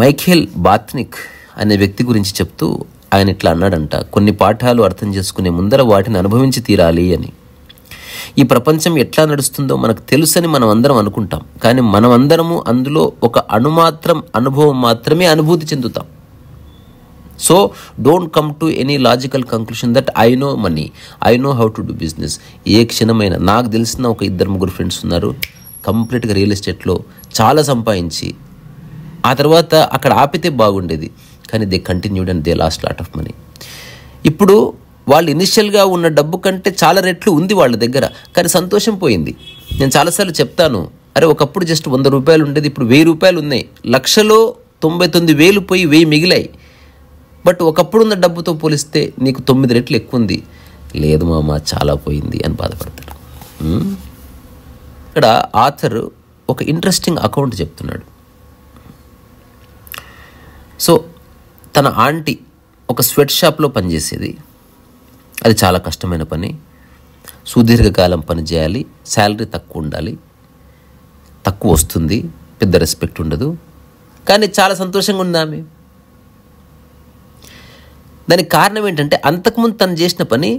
మైఖేల్ బాత్నిక్ అనే వ్యక్తి గురించి చెప్తూ ఆయన ఇట్లా అన్నాడంట కొన్ని పాఠాలు అర్థం చేసుకునే ముందర వాటిని అనుభవించి తీరాలి అని ఈ ప్రపంచం ఎట్లా నడుస్తుందో మనకు తెలుసని మనం అందరం అనుకుంటాం కానీ మనమందరము అందులో ఒక అణుమాత్రం అనుభవం మాత్రమే అనుభూతి చెందుతాం so don't come to any logical conclusion that I know money I know how to do business ఏ క్షణమైన నాకు తెలిసిన ఒక ఇద్దరు ముగ్గురు ఫ్రెండ్స్ ఉన్నారు కంప్లీట్గా రియల్ ఎస్టేట్లో చాలా సంపాదించి ఆ తర్వాత అక్కడ ఆపితే బాగుండేది కానీ they continued and they lost lot of money ఇప్పుడు వాళ్ళు ఇనిషియల్గా ఉన్న డబ్బు కంటే చాలా రెట్లు ఉంది వాళ్ళ దగ్గర కానీ సంతోషం పోయింది నేను చాలాసార్లు చెప్తాను అరే ఒకప్పుడు జస్ట్ వంద రూపాయలు ఉండేది ఇప్పుడు వెయ్యి రూపాయలు ఉన్నాయి లక్షలో తొంభై తొమ్మిది వేలు పోయి వెయ్యి మిగిలాయి బట్ ఒకప్పుడు ఉన్న డబ్బుతో పోలిస్తే నీకు తొమ్మిది రెట్లు ఎక్కువ ఉంది లేదు మామ చాలా పోయింది అని బాధపడతాడు ఇక్కడ ఆథర్ ఒక ఇంట్రెస్టింగ్ అకౌంట్ చెప్తున్నాడు సో తన ఆంటీ ఒక స్వెట్ షాప్లో పనిచేసేది అది చాలా కష్టమైన పని సుదీర్ఘకాలం పని చేయాలి శాలరీ తక్కువ ఉండాలి తక్కువ వస్తుంది పెద్ద రెస్పెక్ట్ ఉండదు కానీ చాలా సంతోషంగా ఉంది ఆమె దానికి కారణం ఏంటంటే అంతకుముందు తను చేసిన పని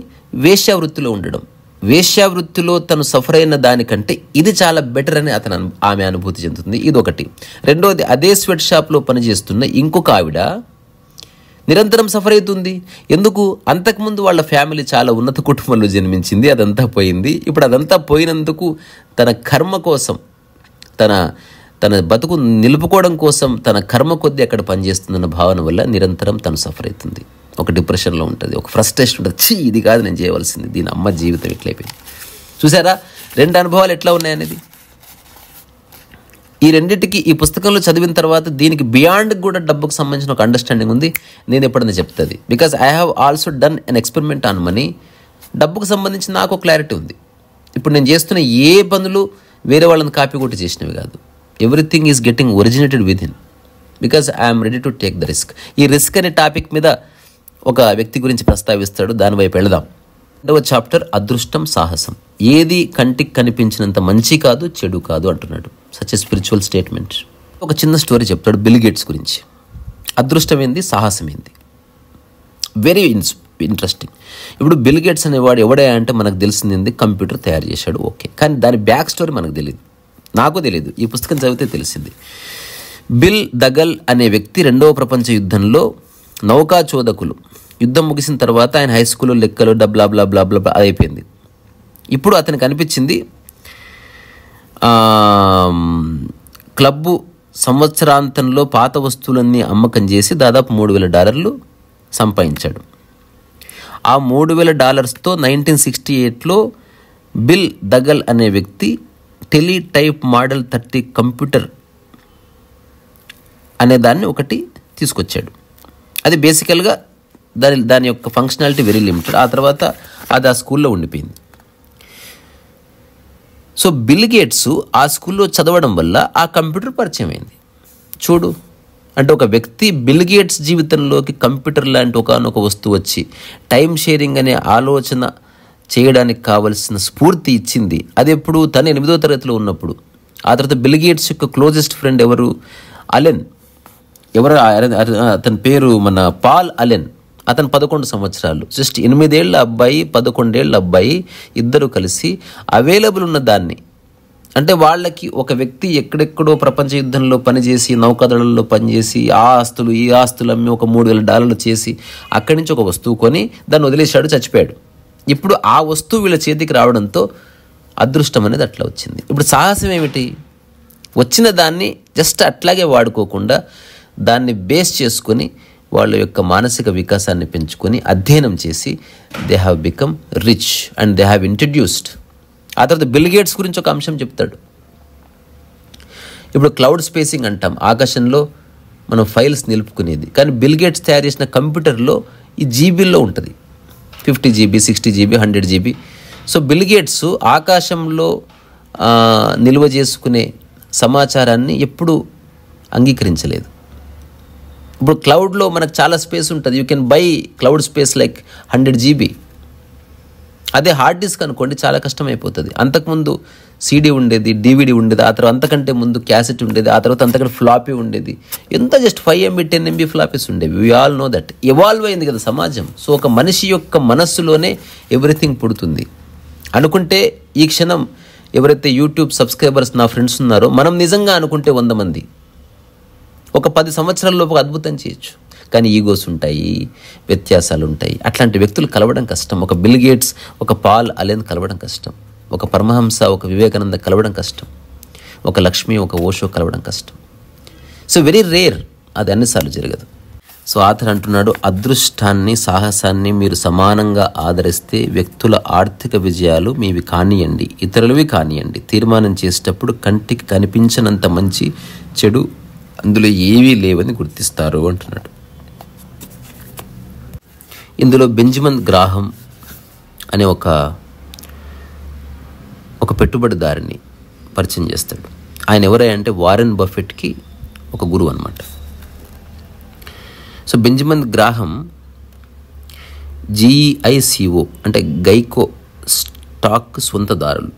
వేశ్యావృత్తిలో ఉండడం వేశ్యావృత్తిలో తను సఫర్ అయిన దానికంటే ఇది చాలా బెటర్ అని అతను ఆమె అనుభూతి చెందుతుంది ఇది ఒకటి రెండోది అదే స్వెట్ షాప్లో పనిచేస్తున్న ఇంకొక ఆవిడ నిరంతరం సఫర్ అవుతుంది ఎందుకు అంతకుముందు వాళ్ళ ఫ్యామిలీ చాలా ఉన్నత కుటుంబంలో జన్మించింది అదంతా పోయింది ఇప్పుడు అదంతా పోయినందుకు తన కర్మ కోసం తన తన బతుకు నిలుపుకోవడం కోసం తన కర్మ కొద్దీ అక్కడ పనిచేస్తుందన్న భావన వల్ల నిరంతరం తను సఫర్ అవుతుంది ఒక డిప్రెషన్లో ఉంటుంది ఒక ఫ్రస్ట్రేషన్ ఉంటుంది చీ ఇది కాదు నేను చేయవలసింది దీని అమ్మ జీవితం ఇట్లయిపోయింది చూసారా రెండు అనుభవాలు ఎట్లా ఉన్నాయనేది ఈ రెండింటికి ఈ పుస్తకంలో చదివిన తర్వాత దీనికి బియాండ్ కూడా డబ్బుకు సంబంధించిన ఒక అండర్స్టాండింగ్ ఉంది నేను ఎప్పుడైనా చెప్తుంది because I have also done an experiment on money డబ్బుకు సంబంధించి నాకు క్లారిటీ ఉంది ఇప్పుడు నేను చేస్తున్న ఏ పనులు వేరే వాళ్ళని కాపీ కొట్టి చేసినవి కాదు everything is getting originated with in because I'm ready to take the risk ఈ రిస్క్ అనే టాపిక్ మీద ఒక వ్యక్తి గురించి ప్రస్తావిస్తాడు దానివైపు వెళదాం రెండవ చాప్టర్ అదృష్టం సాహసం ఏది కంటికి కనిపించినంత మంచి కాదు చెడు కాదు అంటున్నాడు సచ్ ఎ స్పిరిచువల్ స్టేట్మెంట్ ఒక చిన్న స్టోరీ చెప్తాడు బిల్ గేట్స్ గురించి అదృష్టమైంది సాహసమైంది వెరీ ఇన్స్ ఇంట్రెస్టింగ్ ఇప్పుడు బిల్ గేట్స్ అనేవాడు ఎవడే అంటే మనకు తెలిసింది కంప్యూటర్ తయారు చేశాడు ఓకే కానీ దాని బ్యాక్ స్టోరీ మనకు తెలియదు నాకు తెలియదు ఈ పుస్తకం చదివితే తెలిసింది బిల్ దగల్ అనే వ్యక్తి రెండవ ప్రపంచ యుద్ధంలో నౌకా చోదకులు యుద్ధం ముగిసిన తర్వాత ఆయన హై స్కూల్లో లెక్కలు డబ్లా బ్లా బ్లా బ్లా అయిపోయింది ఇప్పుడు అతనికి అనిపించింది క్లబ్బు సంవత్సరాంతంలో పాత వస్తువులన్నీ అమ్మకం చేసి దాదాపు మూడు వేల డాలర్లు సంపాదించాడు ఆ మూడు వేల డాలర్స్తో నైన్టీన్ సిక్స్టీ ఎయిట్లో బిల్ దగల్ అనే వ్యక్తి టెలిటైప్ మోడల్ థర్టీ కంప్యూటర్ అనే దాన్ని ఒకటి తీసుకొచ్చాడు అది బేసికల్గా దాని దాని యొక్క ఫంక్షనాలిటీ వెరీ లిమిటెడ్ ఆ తర్వాత అది ఆ స్కూల్లో ఉండిపోయింది సో బిల్ గేట్స్ ఆ స్కూల్లో చదవడం వల్ల ఆ కంప్యూటర్ పరిచయం అయింది చూడు అంటే ఒక వ్యక్తి బిల్ గేట్స్ జీవితంలోకి కంప్యూటర్ లాంటి ఒకనొక వస్తువు వచ్చి టైం షేరింగ్ అనే ఆలోచన చేయడానికి కావలసిన స్ఫూర్తి ఇచ్చింది అది ఎప్పుడు తను ఎనిమిదో తరగతిలో ఉన్నప్పుడు ఆ తర్వాత బిల్ గేట్స్ యొక్క క్లోజెస్ట్ ఫ్రెండ్ ఎవరు అలెన్ ఎవరు అతని పేరు మన పాల్ అలెన్ అతను పదకొండు సంవత్సరాలు జస్ట్ ఎనిమిదేళ్ళ అబ్బాయి పదకొండేళ్ళ అబ్బాయి ఇద్దరు కలిసి అవైలబుల్ ఉన్న దాన్ని అంటే వాళ్ళకి ఒక వ్యక్తి ఎక్కడెక్కడో ప్రపంచ యుద్ధంలో పనిచేసి నౌకదళల్లో పనిచేసి ఆ ఆస్తులు ఈ ఆస్తులు అమ్మి ఒక మూడు వేల డాలర్లు చేసి అక్కడి నుంచి ఒక వస్తువు కొని దాన్ని వదిలేశాడు చచ్చిపోయాడు ఇప్పుడు ఆ వస్తువు వీళ్ళ చేతికి రావడంతో అదృష్టం అనేది అట్లా వచ్చింది ఇప్పుడు సాహసం ఏమిటి వచ్చిన దాన్ని జస్ట్ అట్లాగే వాడుకోకుండా దాన్ని బేస్ చేసుకొని వాళ్ళ యొక్క మానసిక వికాసాన్ని పెంచుకొని అధ్యయనం చేసి they have become rich and they have introduced ఆ తర్వాత బిల్ గేట్స్ గురించి ఒక అంశం చెప్తాడు ఇప్పుడు క్లౌడ్ స్పేసింగ్ అంటాం ఆకాశంలో మనం ఫైల్స్ నిలుపుకునేది కానీ బిల్గేట్స్ తయారు చేసిన కంప్యూటర్లో ఈ జీబీల్లో ఉంటుంది fifty GB sixty GB hundred GB so Bill Gates ఆకాశంలో నిల్వ చేసుకునే సమాచారాన్ని ఎప్పుడూ అంగీకరించలేదు ఇప్పుడు క్లౌడ్లో మనకు చాలా స్పేస్ ఉంటుంది you can buy cloud space like hundred GB అదే హార్డ్ డిస్క్ అనుకోండి చాలా కష్టమైపోతుంది అంతకుముందు సీడీ ఉండేది డీవీడీ ఉండేది ఆ తర్వాత అంతకంటే ముందు క్యాసెట్ ఉండేది ఆ తర్వాత అంతకంటే ఫ్లాపీ ఉండేది ఎంత just five MB ten MB floppies ఉండేవి we all know that evolve అయింది కదా సమాజం సో ఒక మనిషి యొక్క మనస్సులోనే ఎవ్రీథింగ్ పుడుతుంది అనుకుంటే ఈ క్షణం ఎవరైతే యూట్యూబ్ సబ్స్క్రైబర్స్ నా ఫ్రెండ్స్ ఉన్నారో మనం నిజంగా అనుకుంటే వంద మంది ఒక పది సంవత్సరాల లోపు అద్భుతం చేయొచ్చు కానీ ఈగోస్ ఉంటాయి వ్యత్యాసాలు ఉంటాయి అట్లాంటి వ్యక్తులు కలవడం కష్టం ఒక బిల్ గేట్స్ ఒక పాల్ అలేన్ కలవడం కష్టం ఒక పరమహంస ఒక వివేకానంద కలవడం కష్టం ఒక లక్ష్మి ఒక ఓషో కలవడం కష్టం సో వెరీ రేర్ అది అన్నిసార్లు జరగదు సో ఆథర్ అంటున్నాడు అదృష్టాన్ని సాహసాన్ని మీరు సమానంగా ఆదరిస్తే వ్యక్తుల ఆర్థిక విజయాలు మీవి కానియండి ఇతరులవి కానియండి తీర్మానం చేసేటప్పుడు కంటికి కనిపించినంత మంచి చెడు అందులో ఏవీ లేవని గుర్తిస్తారు అంటున్నాడు ఇందులో బెంజమన్ గ్రాహం అనే ఒక ఒక పెట్టుబడిదారిని పరిచయం చేస్తాడు ఆయన ఎవరై అంటే వారెన్ బఫెట్కి ఒక గురువు అనమాట సో బెంజమన్ గ్రాహం జీఈఐసిఓ అంటే గైకో స్టాక్ సొంతదారులు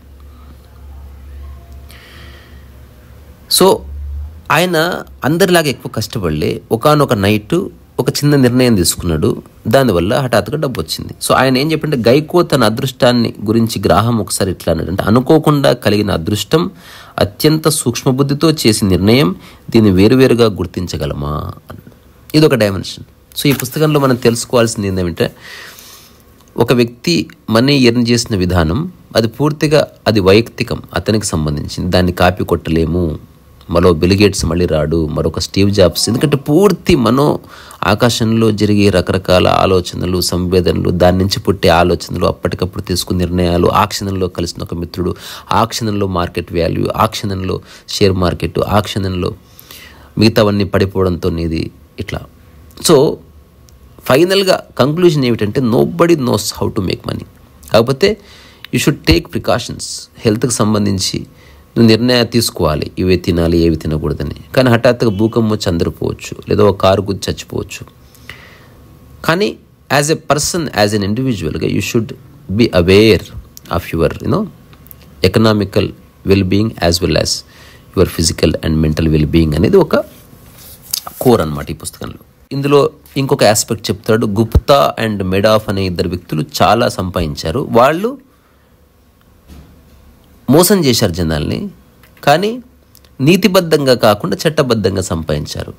సో ఆయన అందరిలాగా ఎక్కువ కష్టపడలే ఒకనొక నైట్ ఒక చిన్న నిర్ణయం తీసుకున్నాడు దానివల్ల హఠాత్తుగా డబ్బు వచ్చింది సో ఆయన ఏం చెప్పంటే గైకో తన అదృష్టాన్ని గురించి గ్రాహం ఒకసారి ఇట్లా అన్నట్టు అంటే అనుకోకుండా కలిగిన అదృష్టం అత్యంత సూక్ష్మబుద్ధితో చేసిన నిర్ణయం దీన్ని వేరువేరుగా గుర్తించగలమా ఇది ఒక డైమెన్షన్ సో ఈ పుస్తకంలో మనం తెలుసుకోవాల్సింది ఏంటంటే ఒక వ్యక్తి మనీ ఎర్న్ చేసిన విధానం అది పూర్తిగా అది వైయక్తికం అతనికి సంబంధించింది దాన్ని కాపీ కొట్టలేము మరో బిలిగేట్స్ మళ్ళీ రాడు మరొక స్టీవ్ జాబ్స్ ఎందుకంటే పూర్తి మనో ఆకాశంలో జరిగే రకరకాల ఆలోచనలు సంవేదనలు దాని నుంచి పుట్టే ఆలోచనలు అప్పటికప్పుడు తీసుకున్న నిర్ణయాలు ఆ క్షణంలో కలిసిన ఒక మిత్రుడు ఆ క్షణంలో మార్కెట్ వాల్యూ ఆ క్షణంలో షేర్ మార్కెట్ ఆ క్షణంలో మిగతావన్నీ పడిపోవడంతో ఇది ఇట్లా సో ఫైనల్గా కంక్లూజన్ ఏమిటంటే nobody knows how to make money కాకపోతే యూ షుడ్ టేక్ ప్రికాషన్స్ హెల్త్కి సంబంధించి నిర్ణయం తీసుకోవాలి ఇవి తినాలి ఏవి తినకూడదని కానీ హఠాత్తుగా భూకంపం వచ్చి అందరిపోవచ్చు లేదా ఒక కారు గురించి చచ్చిపోవచ్చు కానీ as a person as an ఇండివిజువల్గా you should be aware of your you know economical well being as well as your physical and mental well being అనేది ఒక కోర్ అనమాట ఈ పుస్తకంలో ఇందులో ఇంకొక ఆస్పెక్ట్ చెప్తాడు గుప్తా అండ్ మెడాఫ్ అనే ఇద్దరు వ్యక్తులు చాలా సంపాదించారు వాళ్ళు మోసం చేశారు జనాల్ని కానీ నీతిబద్ధంగా కాకుండా చట్టబద్ధంగా సంపాదించారు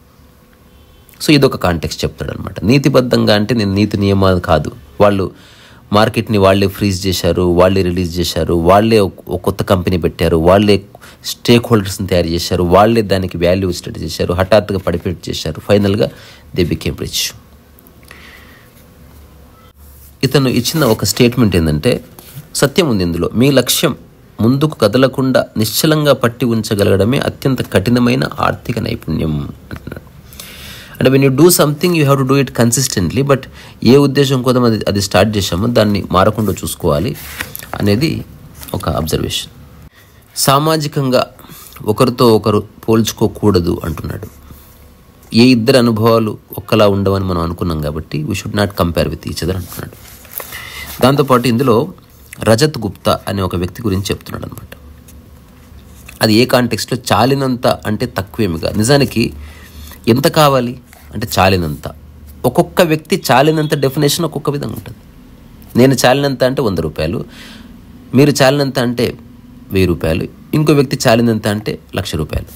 సో ఇదొక కాంటెక్స్ చెప్తాడు అనమాట నీతిబద్ధంగా అంటే నేను నీతి నియమాలు కాదు వాళ్ళు మార్కెట్ని వాళ్ళే ఫ్రీజ్ చేశారు వాళ్ళే రిలీజ్ చేశారు వాళ్ళే ఒక కొత్త కంపెనీ పెట్టారు వాళ్ళే స్టేక్ హోల్డర్స్ని తయారు చేశారు వాళ్ళే దానికి వాల్యూ స్టడీ చేశారు హఠాత్తుగా పడిపెట్ చేశారు ఫైనల్గా దే బికేమ్ రిచ్ ఇతను ఇచ్చిన ఒక స్టేట్మెంట్ ఏంటంటే సత్యం ఉంది ఇందులో మీ లక్ష్యం ముందుకు కదలకుండా నిశ్చలంగా పట్టి ఉంచగలగడమే అత్యంత కఠినమైన ఆర్థిక నైపుణ్యం అంటున్నాడు అంటే when you do something you have to do it consistently but ఏ ఉద్దేశం కోసం అది అది స్టార్ట్ చేశామో దాన్ని మారకుండా చూసుకోవాలి అనేది ఒక అబ్జర్వేషన్ సామాజికంగా ఒకరితో ఒకరు పోల్చుకోకూడదు అంటున్నాడు ఏ ఇద్దరు అనుభవాలు ఒక్కలా ఉండవని మనం అనుకున్నాం కాబట్టి we should not compare with each other అంటున్నాడు దాంతోపాటు ఇందులో రజత్ గుప్తా అనే ఒక వ్యక్తి గురించి చెప్తున్నాడు అనమాట అది ఏ కాంటెక్స్ట్లో చాలినంత అంటే తక్కువేమిగా నిజానికి ఎంత కావాలి అంటే చాలినంత ఒక్కొక్క వ్యక్తి చాలినంత డెఫినేషన్ ఒక్కొక్క విధంగా ఉంటుంది నేను చాలినంత అంటే వంద రూపాయలు మీరు చాలినంత అంటే వెయ్యి రూపాయలు ఇంకో వ్యక్తి చాలినంత అంటే లక్ష రూపాయలు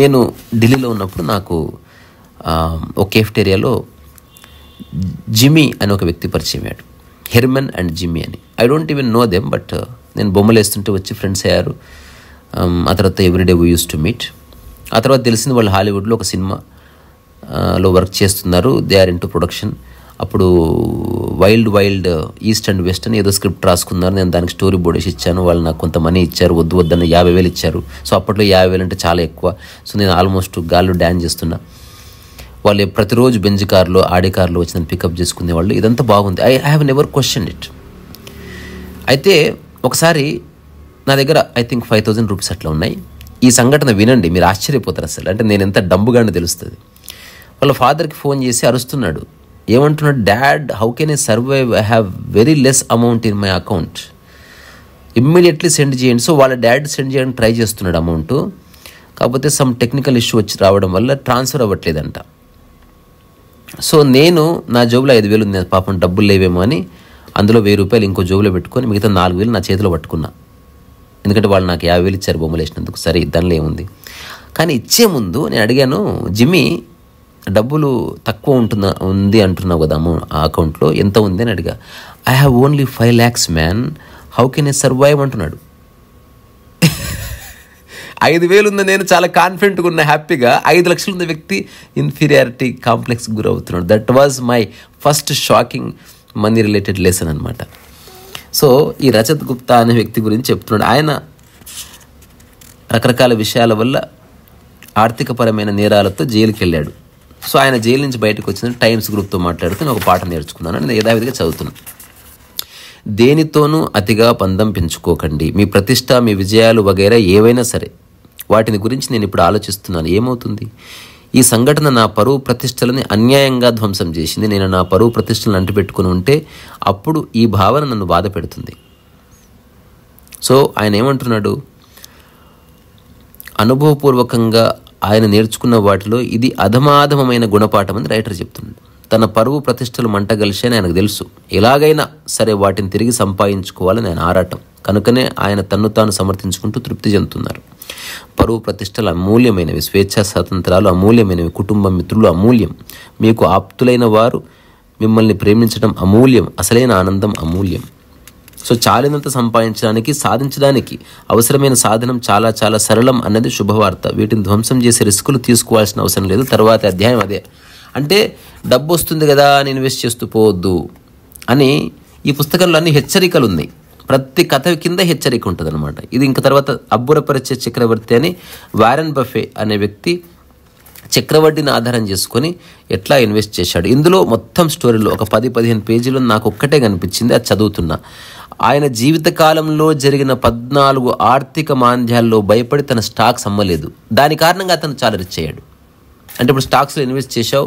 నేను ఢిల్లీలో ఉన్నప్పుడు నాకు ఒక కేఫ్టేరియాలో జిమి అనే ఒక వ్యక్తి పరిచయం అయ్యాడు హెర్మన్ అండ్ జిమ్మి అని I don't even know them but నేను బొమ్మలు వేస్తుంటే వచ్చి ఫ్రెండ్స్ అయ్యారు um, ఆ తర్వాత everyday we use to meet ఆ తర్వాత తెలిసింది వాళ్ళు హాలీవుడ్లో ఒక సినిమా uh, లో వర్క్ చేస్తున్నారు they are into production అప్పుడు wild wild east and west అని ఏదో స్క్రిప్ట్ రాసుకున్నారు నేను దానికి స్టోరీ బోర్డ్ వేసి ఇచ్చాను వాళ్ళు నాకు కొంత మనీ ఇచ్చారు వద్దు వద్దని యాభై వేలు ఇచ్చారు సో అప్పట్లో యాభై వేలు అంటే చాలా ఎక్కువ సో నేను ఆల్మోస్ట్ గాల్లో డ్యాన్స్ చేస్తున్నా వాళ్ళు ప్రతిరోజు బెంజ్ కార్లో ఆడి కార్లో నన్ను పికప్ చేసుకునేవాళ్ళు ఇదంతా బాగుంది I have never question it అయితే ఒకసారి నా దగ్గర I think five thousand rupees అట్లా ఉన్నాయి ఈ సంఘటన వినండి మీరు ఆశ్చర్యపోతారు అసలు అంటే నేను ఎంత డబ్బుగానే తెలుస్తుంది వాళ్ళ ఫాదర్కి ఫోన్ చేసి అరుస్తున్నాడు ఏమంటున్నాడు dad how can I survive I have very less amount in my account immediately send చేయండి సో వాళ్ళ డాడ్ సెండ్ చేయడానికి ట్రై చేస్తున్నాడు అమౌంట్ కాకపోతే సమ్ టెక్నికల్ ఇష్యూ వచ్చి రావడం వల్ల ట్రాన్స్ఫర్ అవ్వట్లేదంట సో నేను నా జోబులో ఐదు వేలు ఉంది పాపం డబ్బులు లేవేమో అని అందులో వెయ్యి రూపాయలు ఇంకో జోబులో పెట్టుకొని మిగతా నాలుగు వేలు నా చేతిలో పట్టుకున్నా ఎందుకంటే వాళ్ళు నాకు యాభై వేలు ఇచ్చారు బొమ్మలు వేసినందుకు సరే దానిలో ఏముంది కానీ ఇచ్చే ముందు నేను అడిగాను జిమ్మి డబ్బులు తక్కువ ఉంటున్న ఉంది అంటున్నావు కదా ఆ అకౌంట్లో ఎంత ఉంది అని అడిగా I have only five lakhs man how can I survive అంటున్నాడు ఐదు వేలు ఉంది నేను చాలా కాన్ఫిడెంట్గా ఉన్న హ్యాపీగా ఐదు లక్షలు ఉన్న వ్యక్తి ఇన్ఫీరియారిటీ కాంప్లెక్స్ గురవుతున్నాడు that was my first shocking money related lesson అనమాట సో ఈ రజత్ గుప్తా అనే వ్యక్తి గురించి చెప్తున్నాడు ఆయన రకరకాల విషయాల వల్ల ఆర్థికపరమైన నేరాలతో జైలుకి వెళ్ళాడు సో ఆయన జైలు నుంచి బయటకు వచ్చిన టైమ్స్ గ్రూప్తో మాట్లాడుతూ నేను ఒక పాట నేర్చుకున్నాను నేను యథావిధిగా చదువుతున్నాను దేనితోనూ అతిగా పందం పెంచుకోకండి మీ ప్రతిష్ట మీ విజయాలు వగైరా ఏవైనా సరే వాటిని గురించి నేను ఇప్పుడు ఆలోచిస్తున్నాను ఏమవుతుంది ఈ సంఘటన నా పరువు ప్రతిష్టలని అన్యాయంగా ధ్వంసం చేసింది నేను నా పరువు ప్రతిష్టలను అంటిపెట్టుకుని ఉంటే అప్పుడు ఈ భావన నన్ను బాధ పెడుతుంది సో ఆయన ఏమంటున్నాడు అనుభవపూర్వకంగా ఆయన నేర్చుకున్న వాటిలో ఇది అధమాధమైన గుణపాఠం అని రైటర్ చెప్తున్నాడు తన పరువు ప్రతిష్టలు అని ఆయనకు తెలుసు ఎలాగైనా సరే వాటిని తిరిగి సంపాదించుకోవాలని ఆయన ఆరాటం కనుకనే ఆయన తన్ను తాను సమర్థించుకుంటూ తృప్తి చెందుతున్నారు పరువు ప్రతిష్టలు అమూల్యమైనవి స్వేచ్ఛా స్వాతంత్రాలు అమూల్యమైనవి కుటుంబ మిత్రులు అమూల్యం మీకు ఆప్తులైన వారు మిమ్మల్ని ప్రేమించడం అమూల్యం అసలైన ఆనందం అమూల్యం సో చాలినంత సంపాదించడానికి సాధించడానికి అవసరమైన సాధనం చాలా చాలా సరళం అన్నది శుభవార్త వీటిని ధ్వంసం చేసే రిస్కులు తీసుకోవాల్సిన అవసరం లేదు తర్వాత అధ్యాయం అదే అంటే డబ్బు వస్తుంది కదా అని ఇన్వెస్ట్ చేస్తూ పోవద్దు అని ఈ పుస్తకంలో అన్ని హెచ్చరికలు ఉన్నాయి ప్రతి కథ కింద హెచ్చరిక ఉంటుంది అనమాట ఇది ఇంకా తర్వాత అబ్బురపరిచే చక్రవర్తి అని వారెన్ బఫే అనే వ్యక్తి చక్రవడ్డీని ఆధారం చేసుకొని ఎట్లా ఇన్వెస్ట్ చేశాడు ఇందులో మొత్తం స్టోరీలో ఒక పది పదిహేను పేజీలు నాకు ఒక్కటే కనిపించింది అది చదువుతున్నా ఆయన జీవితకాలంలో జరిగిన పద్నాలుగు ఆర్థిక మాంద్యాల్లో భయపడి తన స్టాక్స్ అమ్మలేదు దాని కారణంగా అతను చాలా రిచ్ అయ్యాడు అంటే ఇప్పుడు స్టాక్స్లో ఇన్వెస్ట్ చేసావు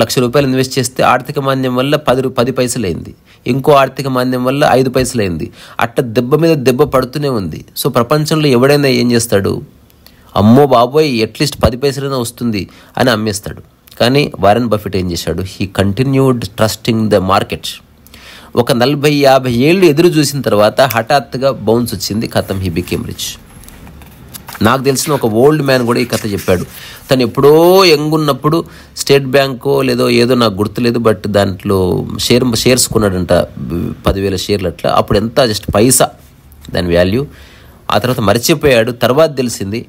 లక్ష రూపాయలు ఇన్వెస్ట్ చేస్తే ఆర్థిక మాంద్యం వల్ల పది పది పైసలు అయింది ఇంకో ఆర్థిక మాంద్యం వల్ల ఐదు పైసలు అయింది అట్ట దెబ్బ మీద దెబ్బ పడుతూనే ఉంది సో ప్రపంచంలో ఎవడైనా ఏం చేస్తాడు అమ్మో బాబోయ్ అట్లీస్ట్ పది పైసలైనా వస్తుంది అని అమ్మేస్తాడు కానీ వారెన్ బఫెట్ ఏం చేశాడు he continued trusting the market ఒక నలభై యాభై ఏళ్ళు ఎదురు చూసిన తర్వాత హఠాత్తుగా బౌన్స్ వచ్చింది కథం హీ బికేమ్ రిచ్ నాకు తెలిసిన ఒక ఓల్డ్ మ్యాన్ కూడా ఈ కథ చెప్పాడు తను ఎప్పుడో యంగ్ ఉన్నప్పుడు స్టేట్ బ్యాంకో లేదో ఏదో నాకు గుర్తులేదు బట్ దాంట్లో షేర్ షేర్స్ కొన్నాడంట పదివేల షేర్లు అట్లా అప్పుడు ఎంత జస్ట్ పైసా దాని వాల్యూ ఆ తర్వాత మరచిపోయాడు తర్వాత తెలిసింది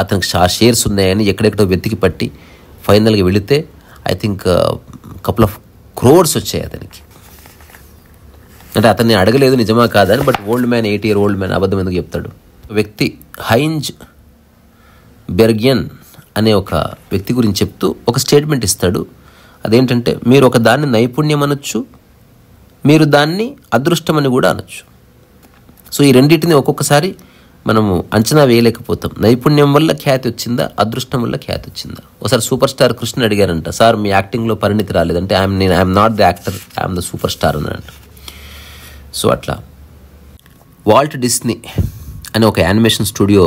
అతనికి ఆ షేర్స్ ఉన్నాయని ఎక్కడెక్కడో వెతికి పట్టి ఫైనల్గా వెళితే I think couple of crores వచ్చాయి అతనికి అంటే అతన్ని అడగలేదు నిజమా కాదని but old man eighty year old man అబద్ధం ఎందుకు చెప్తాడు వ్యక్తి హైంజ్ బెర్గియన్ అనే ఒక వ్యక్తి గురించి చెప్తూ ఒక స్టేట్మెంట్ ఇస్తాడు అదేంటంటే మీరు ఒక దాన్ని నైపుణ్యం అనొచ్చు మీరు దాన్ని అదృష్టం అని కూడా అనొచ్చు సో ఈ రెండింటిని ఒక్కొక్కసారి మనము అంచనా వేయలేకపోతాం నైపుణ్యం వల్ల ఖ్యాతి వచ్చిందా అదృష్టం వల్ల ఖ్యాతి వచ్చిందా ఒకసారి సూపర్ స్టార్ కృష్ణ అడిగారంట సార్ మీ యాక్టింగ్లో పరిణితి రాలేదంటే ఐఎమ్ నేను I'm not the actor I'm the super star అంట సో అట్లా వాల్ట్ డిస్నీ అని ఒక యానిమేషన్ స్టూడియో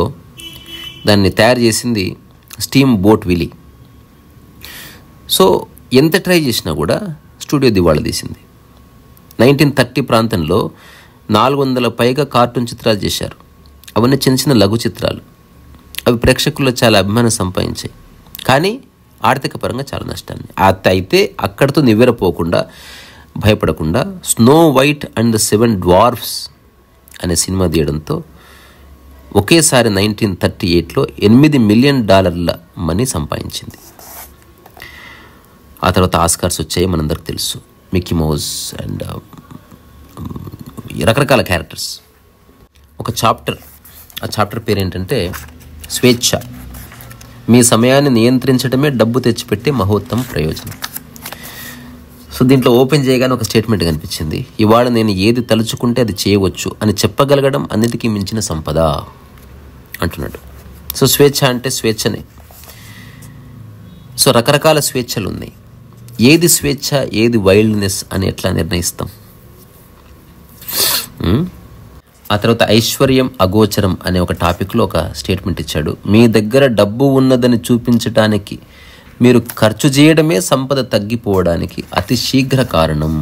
దాన్ని తయారు చేసింది స్టీమ్ బోట్ విలీ సో ఎంత ట్రై చేసినా కూడా స్టూడియో దివాళా తీసింది నైన్టీన్ థర్టీ ప్రాంతంలో నాలుగు వందల పైగా కార్టూన్ చిత్రాలు చేశారు అవన్నీ చిన్న చిన్న లఘు చిత్రాలు అవి ప్రేక్షకుల్లో చాలా అభిమానం సంపాదించాయి కానీ ఆర్థిక పరంగా చాలా నష్టాన్ని అయితే అక్కడితో నివ్వెరపోకుండా భయపడకుండా Snow White and the seven dwarfs అనే సినిమా తీయడంతో ఒకేసారి నైన్టీన్ థర్టీ ఎయిట్లో ఎనిమిది మిలియన్ డాలర్ల మనీ సంపాదించింది ఆ తర్వాత ఆస్కార్స్ వచ్చాయి మనందరికి తెలుసు మిక్కీ మౌజ్ అండ్ రకరకాల క్యారెక్టర్స్ ఒక చాప్టర్ ఆ చాప్టర్ పేరు ఏంటంటే స్వేచ్ఛ మీ సమయాన్ని నియంత్రించడమే డబ్బు తెచ్చిపెట్టే మహోత్తమ ప్రయోజనం సో దీంట్లో ఓపెన్ చేయగానే ఒక స్టేట్మెంట్ కనిపించింది ఇవాళ నేను ఏది తలుచుకుంటే అది చేయవచ్చు అని చెప్పగలగడం అన్నిటికీ మించిన సంపద అంటున్నాడు సో స్వేచ్ఛ అంటే స్వేచ్ఛనే సో రకరకాల స్వేచ్ఛలు ఉన్నాయి ఏది స్వేచ్ఛ ఏది వైల్డ్నెస్ అని ఎట్లా నిర్ణయిస్తాం ఆ తర్వాత ఐశ్వర్యం అగోచరం అనే ఒక టాపిక్లో ఒక స్టేట్మెంట్ ఇచ్చాడు మీ దగ్గర డబ్బు ఉన్నదని చూపించటానికి మీరు ఖర్చు చేయడమే సంపద తగ్గిపోవడానికి అతి శీఘ్ర కారణం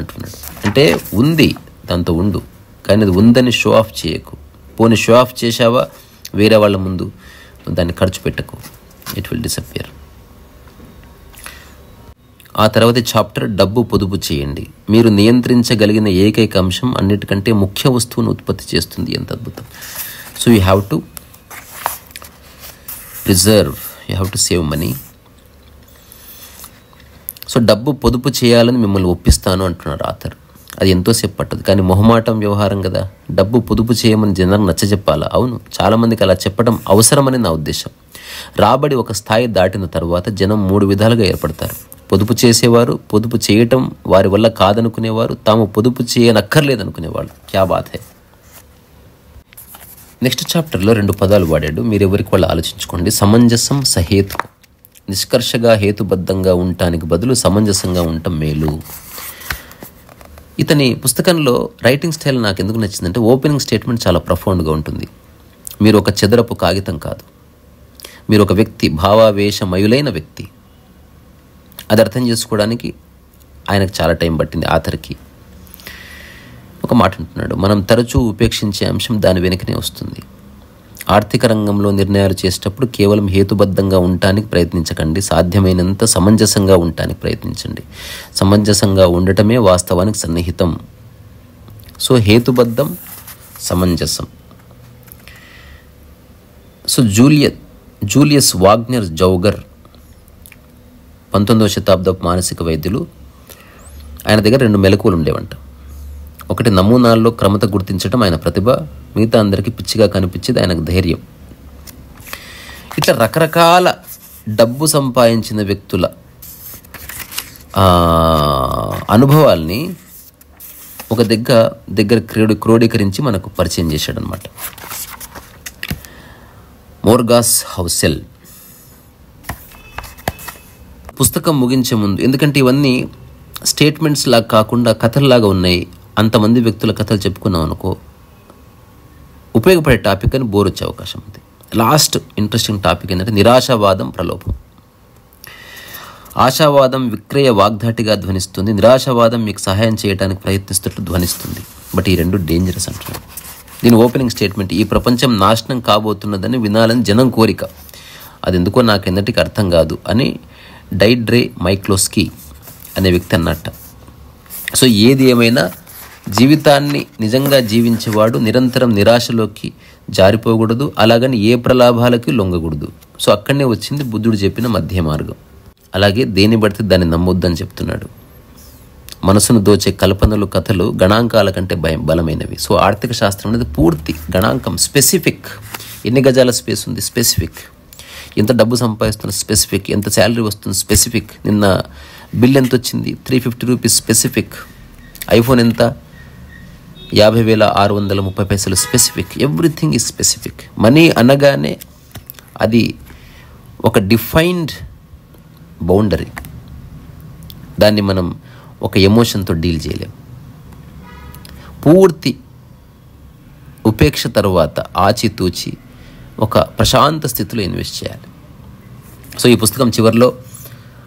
అంటున్నాడు అంటే ఉంది దాంతో ఉండు కానీ అది ఉందని షో ఆఫ్ చేయకు పోనీ షో ఆఫ్ చేశావా వేరే వాళ్ళ ముందు దాన్ని ఖర్చు పెట్టకు ఇట్ విల్ డిసప్పియర్ ఆ తర్వాత చాప్టర్ డబ్బు పొదుపు చేయండి మీరు నియంత్రించగలిగిన ఏకైక అంశం అన్నిటికంటే ముఖ్య వస్తువును ఉత్పత్తి చేస్తుంది ఎంత అద్భుతం so you have to preserve you have to save money so డబ్బు పొదుపు చేయాలని మిమ్మల్ని ఒప్పిస్తాను అంటున్నారు ఆథర్ అది ఎంతోసేపు పట్టదు కానీ మొహమాటం వ్యవహారం కదా డబ్బు పొదుపు చేయమని జనం నచ్చజెప్పాలా అవును చాలామందికి అలా చెప్పడం అవసరమని నా ఉద్దేశం రాబడి ఒక స్థాయి దాటిన తర్వాత జనం మూడు విధాలుగా ఏర్పడతారు పొదుపు చేసేవారు పొదుపు చేయటం వారి వల్ల కాదనుకునేవారు తాము పొదుపు చేయనక్కర్లేదనుకునేవాళ్ళు క్యా బాధే నెక్స్ట్ చాప్టర్లో రెండు పదాలు వాడాడు మీరెవరికి వాళ్ళు ఆలోచించుకోండి సమంజసం సహేతు నిష్కర్షగా హేతుబద్ధంగా ఉండటానికి బదులు సమంజసంగా ఉండటం మేలు ఇతని పుస్తకంలో రైటింగ్ స్టైల్ నాకు ఎందుకు నచ్చిందంటే ఓపెనింగ్ స్టేట్మెంట్ చాలా ప్రఫౌండ్గా ఉంటుంది మీరు ఒక చెదరపు కాగితం కాదు మీరు ఒక వ్యక్తి భావావేశమయులైన వ్యక్తి అది అర్థం చేసుకోవడానికి ఆయనకు చాలా టైం పట్టింది ఆతరికి ఒక మాట అంటున్నాడు మనం తరచూ ఉపేక్షించే అంశం దాని వెనుకనే వస్తుంది ఆర్థిక రంగంలో నిర్ణయాలు చేసేటప్పుడు కేవలం హేతుబద్ధంగా ఉండటానికి ప్రయత్నించకండి సాధ్యమైనంత సమంజసంగా ఉండటానికి ప్రయత్నించండి సమంజసంగా ఉండటమే వాస్తవానికి సన్నిహితం సో హేతుబద్ధం సమంజసం సో జూలియ జూలియస్ వాగ్నర్ జౌగర్ పంతొమ్మిదవ శతాబ్దపు మానసిక వైద్యులు ఆయన దగ్గర రెండు మెలకువలు ఉండేవంట ఒకటి నమూనాల్లో క్రమత గుర్తించడం ఆయన ప్రతిభ మిగతా అందరికీ పిచ్చిగా కనిపించేది ఆయనకు ధైర్యం ఇట్లా రకరకాల డబ్బు సంపాదించిన వ్యక్తుల అనుభవాల్ని ఒక దగ్గర దగ్గర క్రీడ క్రోడీకరించి మనకు పరిచయం చేశాడనమాట మోర్గాస్ హౌసెల్ పుస్తకం ముగించే ముందు ఎందుకంటే ఇవన్నీ స్టేట్మెంట్స్ లాగా కాకుండా కథల్లాగా ఉన్నాయి అంతమంది వ్యక్తుల కథలు చెప్పుకున్నాం అనుకో ఉపయోగపడే టాపిక్ అని బోర్ వచ్చే అవకాశం ఉంది లాస్ట్ ఇంట్రెస్టింగ్ టాపిక్ ఏంటంటే నిరాశావాదం ప్రలోభం ఆశావాదం విక్రయ వాగ్దాటిగా ధ్వనిస్తుంది నిరాశావాదం మీకు సహాయం చేయడానికి ప్రయత్నిస్తున్నట్లు ధ్వనిస్తుంది బట్ ఈ రెండు డేంజరస్ అంటారు దీని ఓపెనింగ్ స్టేట్మెంట్ ఈ ప్రపంచం నాశనం కాబోతున్నదని వినాలని జనం కోరిక అది ఎందుకో నాకు ఎన్నటికి అర్థం కాదు అని డైడ్రే మైక్లోస్కి అనే వ్యక్తి అన్నట్ట సో ఏది ఏమైనా జీవితాన్ని నిజంగా జీవించేవాడు నిరంతరం నిరాశలోకి జారిపోకూడదు అలాగని ఏ ప్రలాభాలకి లొంగకూడదు సో అక్కడనే వచ్చింది బుద్ధుడు చెప్పిన మధ్య మార్గం అలాగే దేని బడితే దాన్ని నమ్మొద్దని చెప్తున్నాడు మనసును దోచే కల్పనలు కథలు గణాంకాల కంటే భయం బలమైనవి సో ఆర్థిక శాస్త్రం అనేది పూర్తి గణాంకం స్పెసిఫిక్ ఎన్ని గజాల స్పేస్ ఉంది స్పెసిఫిక్ ఎంత డబ్బు సంపాదిస్తున్న స్పెసిఫిక్ ఎంత శాలరీ వస్తుంది స్పెసిఫిక్ నిన్న బిల్ ఎంత వచ్చింది three fifty rupees specific iPhone ఎంత యాభై వేల ఆరు వందల ముప్పై పైసలు specific everything is specific money అనగానే అది ఒక డిఫైన్డ్ బౌండరీ దాన్ని మనం ఒక ఎమోషన్తో డీల్ చేయలేం పూర్తి ఉపేక్ష తర్వాత ఆచితూచి ఒక ప్రశాంత స్థితిలో ఇన్వెస్ట్ చేయాలి సో ఈ పుస్తకం చివరిలో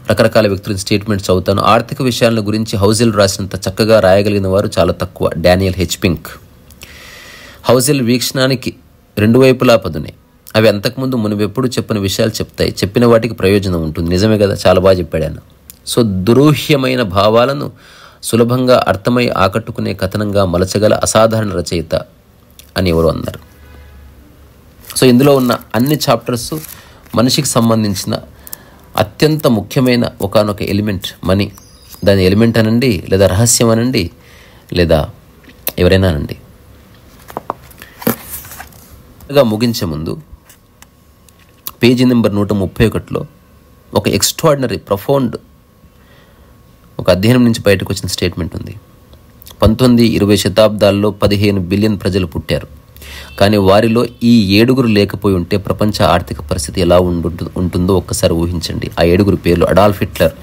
రకరకాల వ్యక్తుల స్టేట్మెంట్స్ చదువుతాను ఆర్థిక విషయాల గురించి హౌజిల్ రాసినంత చక్కగా రాయగలిగిన వారు చాలా తక్కువ డానియల్ హెచ్ పింక్ హౌజిల్ వీక్షణానికి రెండు వైపులా పదునే అవి అంతకుముందు మునువెప్పుడు చెప్పిన విషయాలు చెప్తాయి చెప్పిన వాటికి ప్రయోజనం ఉంటుంది నిజమే కదా చాలా బాగా చెప్పాడాను సో దురూహ్యమైన భావాలను సులభంగా అర్థమై ఆకట్టుకునే కథనంగా మలచగల అసాధారణ రచయిత అని ఎవరు అన్నారు సో ఇందులో ఉన్న అన్ని చాప్టర్స్ మనిషికి సంబంధించిన అత్యంత ముఖ్యమైన ఒకనొక ఎలిమెంట్ మనీ దాని ఎలిమెంట్ అనండి లేదా రహస్యం అనండి లేదా ఎవరైనా అనండి ముగించే ముందు పేజీ నెంబర్ నూట ముప్పై ఒకటిలో ఒక ఎక్స్ట్రాడినరీ ప్రొఫౌండ్ ఒక అధ్యయనం నుంచి బయటకు వచ్చిన స్టేట్మెంట్ ఉంది పంతొమ్మిది ఇరవై శతాబ్దాల్లో పదిహేను బిలియన్ ప్రజలు పుట్టారు కానీ వారిలో ఈ ఏడుగురు లేకపోయి ఉంటే ప్రపంచ ఆర్థిక పరిస్థితి ఎలా ఉంటుందో ఒక్కసారి ఊహించండి ఆ ఏడుగురు పేర్లు Adolf Hitler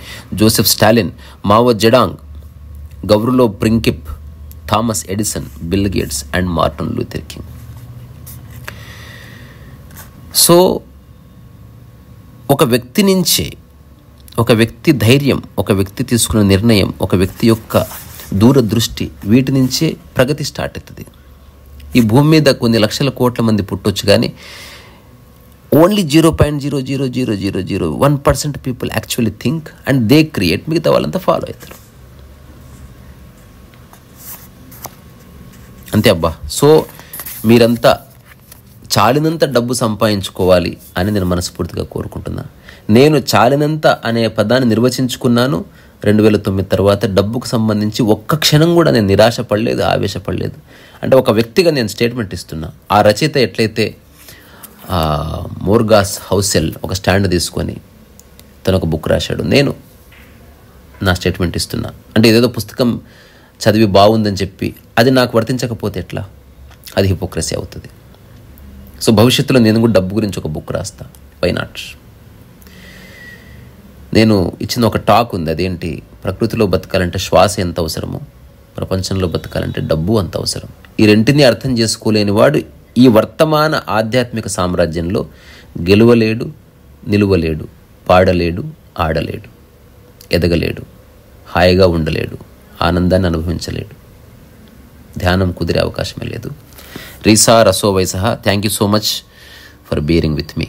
Joseph Stalin Mao Zedong గౌరులో Princip Thomas Edison Bill Gates and Martin Luther King so ఒక వ్యక్తి నుంచే ఒక వ్యక్తి ధైర్యం ఒక వ్యక్తి తీసుకున్న నిర్ణయం ఒక వ్యక్తి యొక్క దూరదృష్టి వీటి నుంచే ప్రగతి స్టార్ట్ అవుతుంది ఈ భూమి మీద కొన్ని లక్షల కోట్ల మంది పుట్టొచ్చు కానీ only zero point zero zero zero zero zero one percent people actually think and they create మిగతా వాళ్ళంతా ఫాలో అవుతారు అంతే అబ్బా సో మీరంతా చాలినంత డబ్బు సంపాదించుకోవాలి అని నేను మనస్ఫూర్తిగా కోరుకుంటున్నాను నేను చాలినంత అనే పదాన్ని నిర్వచించుకున్నాను రెండు వేల తొమ్మిది తర్వాత డబ్బుకు సంబంధించి ఒక్క క్షణం కూడా నేను నిరాశపడలేదు ఆవేశపడలేదు అంటే ఒక వ్యక్తిగా నేను స్టేట్మెంట్ ఇస్తున్నా ఆ రచయిత ఎట్లయితే మోర్గాస్ హౌసెల్ ఒక స్టాండ్ తీసుకొని తను ఒక బుక్ రాశాడు నేను నా స్టేట్మెంట్ ఇస్తున్నా అంటే ఏదేదో పుస్తకం చదివి బాగుందని చెప్పి అది నాకు వర్తించకపోతే ఎట్లా అది హిపోక్రసీ అవుతుంది సో భవిష్యత్తులో నేను కూడా డబ్బు గురించి ఒక బుక్ రాస్తా వై నాట్ నేను ఇచ్చిన ఒక టాక్ ఉంది అదేంటి ప్రకృతిలో బతకాలంటే శ్వాస ఎంత అవసరము ప్రపంచంలో బతకాలంటే డబ్బు అంత అవసరం ఈ రెంటిని అర్థం చేసుకోలేని వాడు ఈ వర్తమాన ఆధ్యాత్మిక సామ్రాజ్యంలో గెలువలేడు నిలువలేడు పాడలేడు ఆడలేడు ఎదగలేడు హాయిగా ఉండలేడు ఆనందాన్ని అనుభవించలేడు ధ్యానం కుదిరే అవకాశమే లేదు రీసా రసో వైసహ thank you so much for bearing with me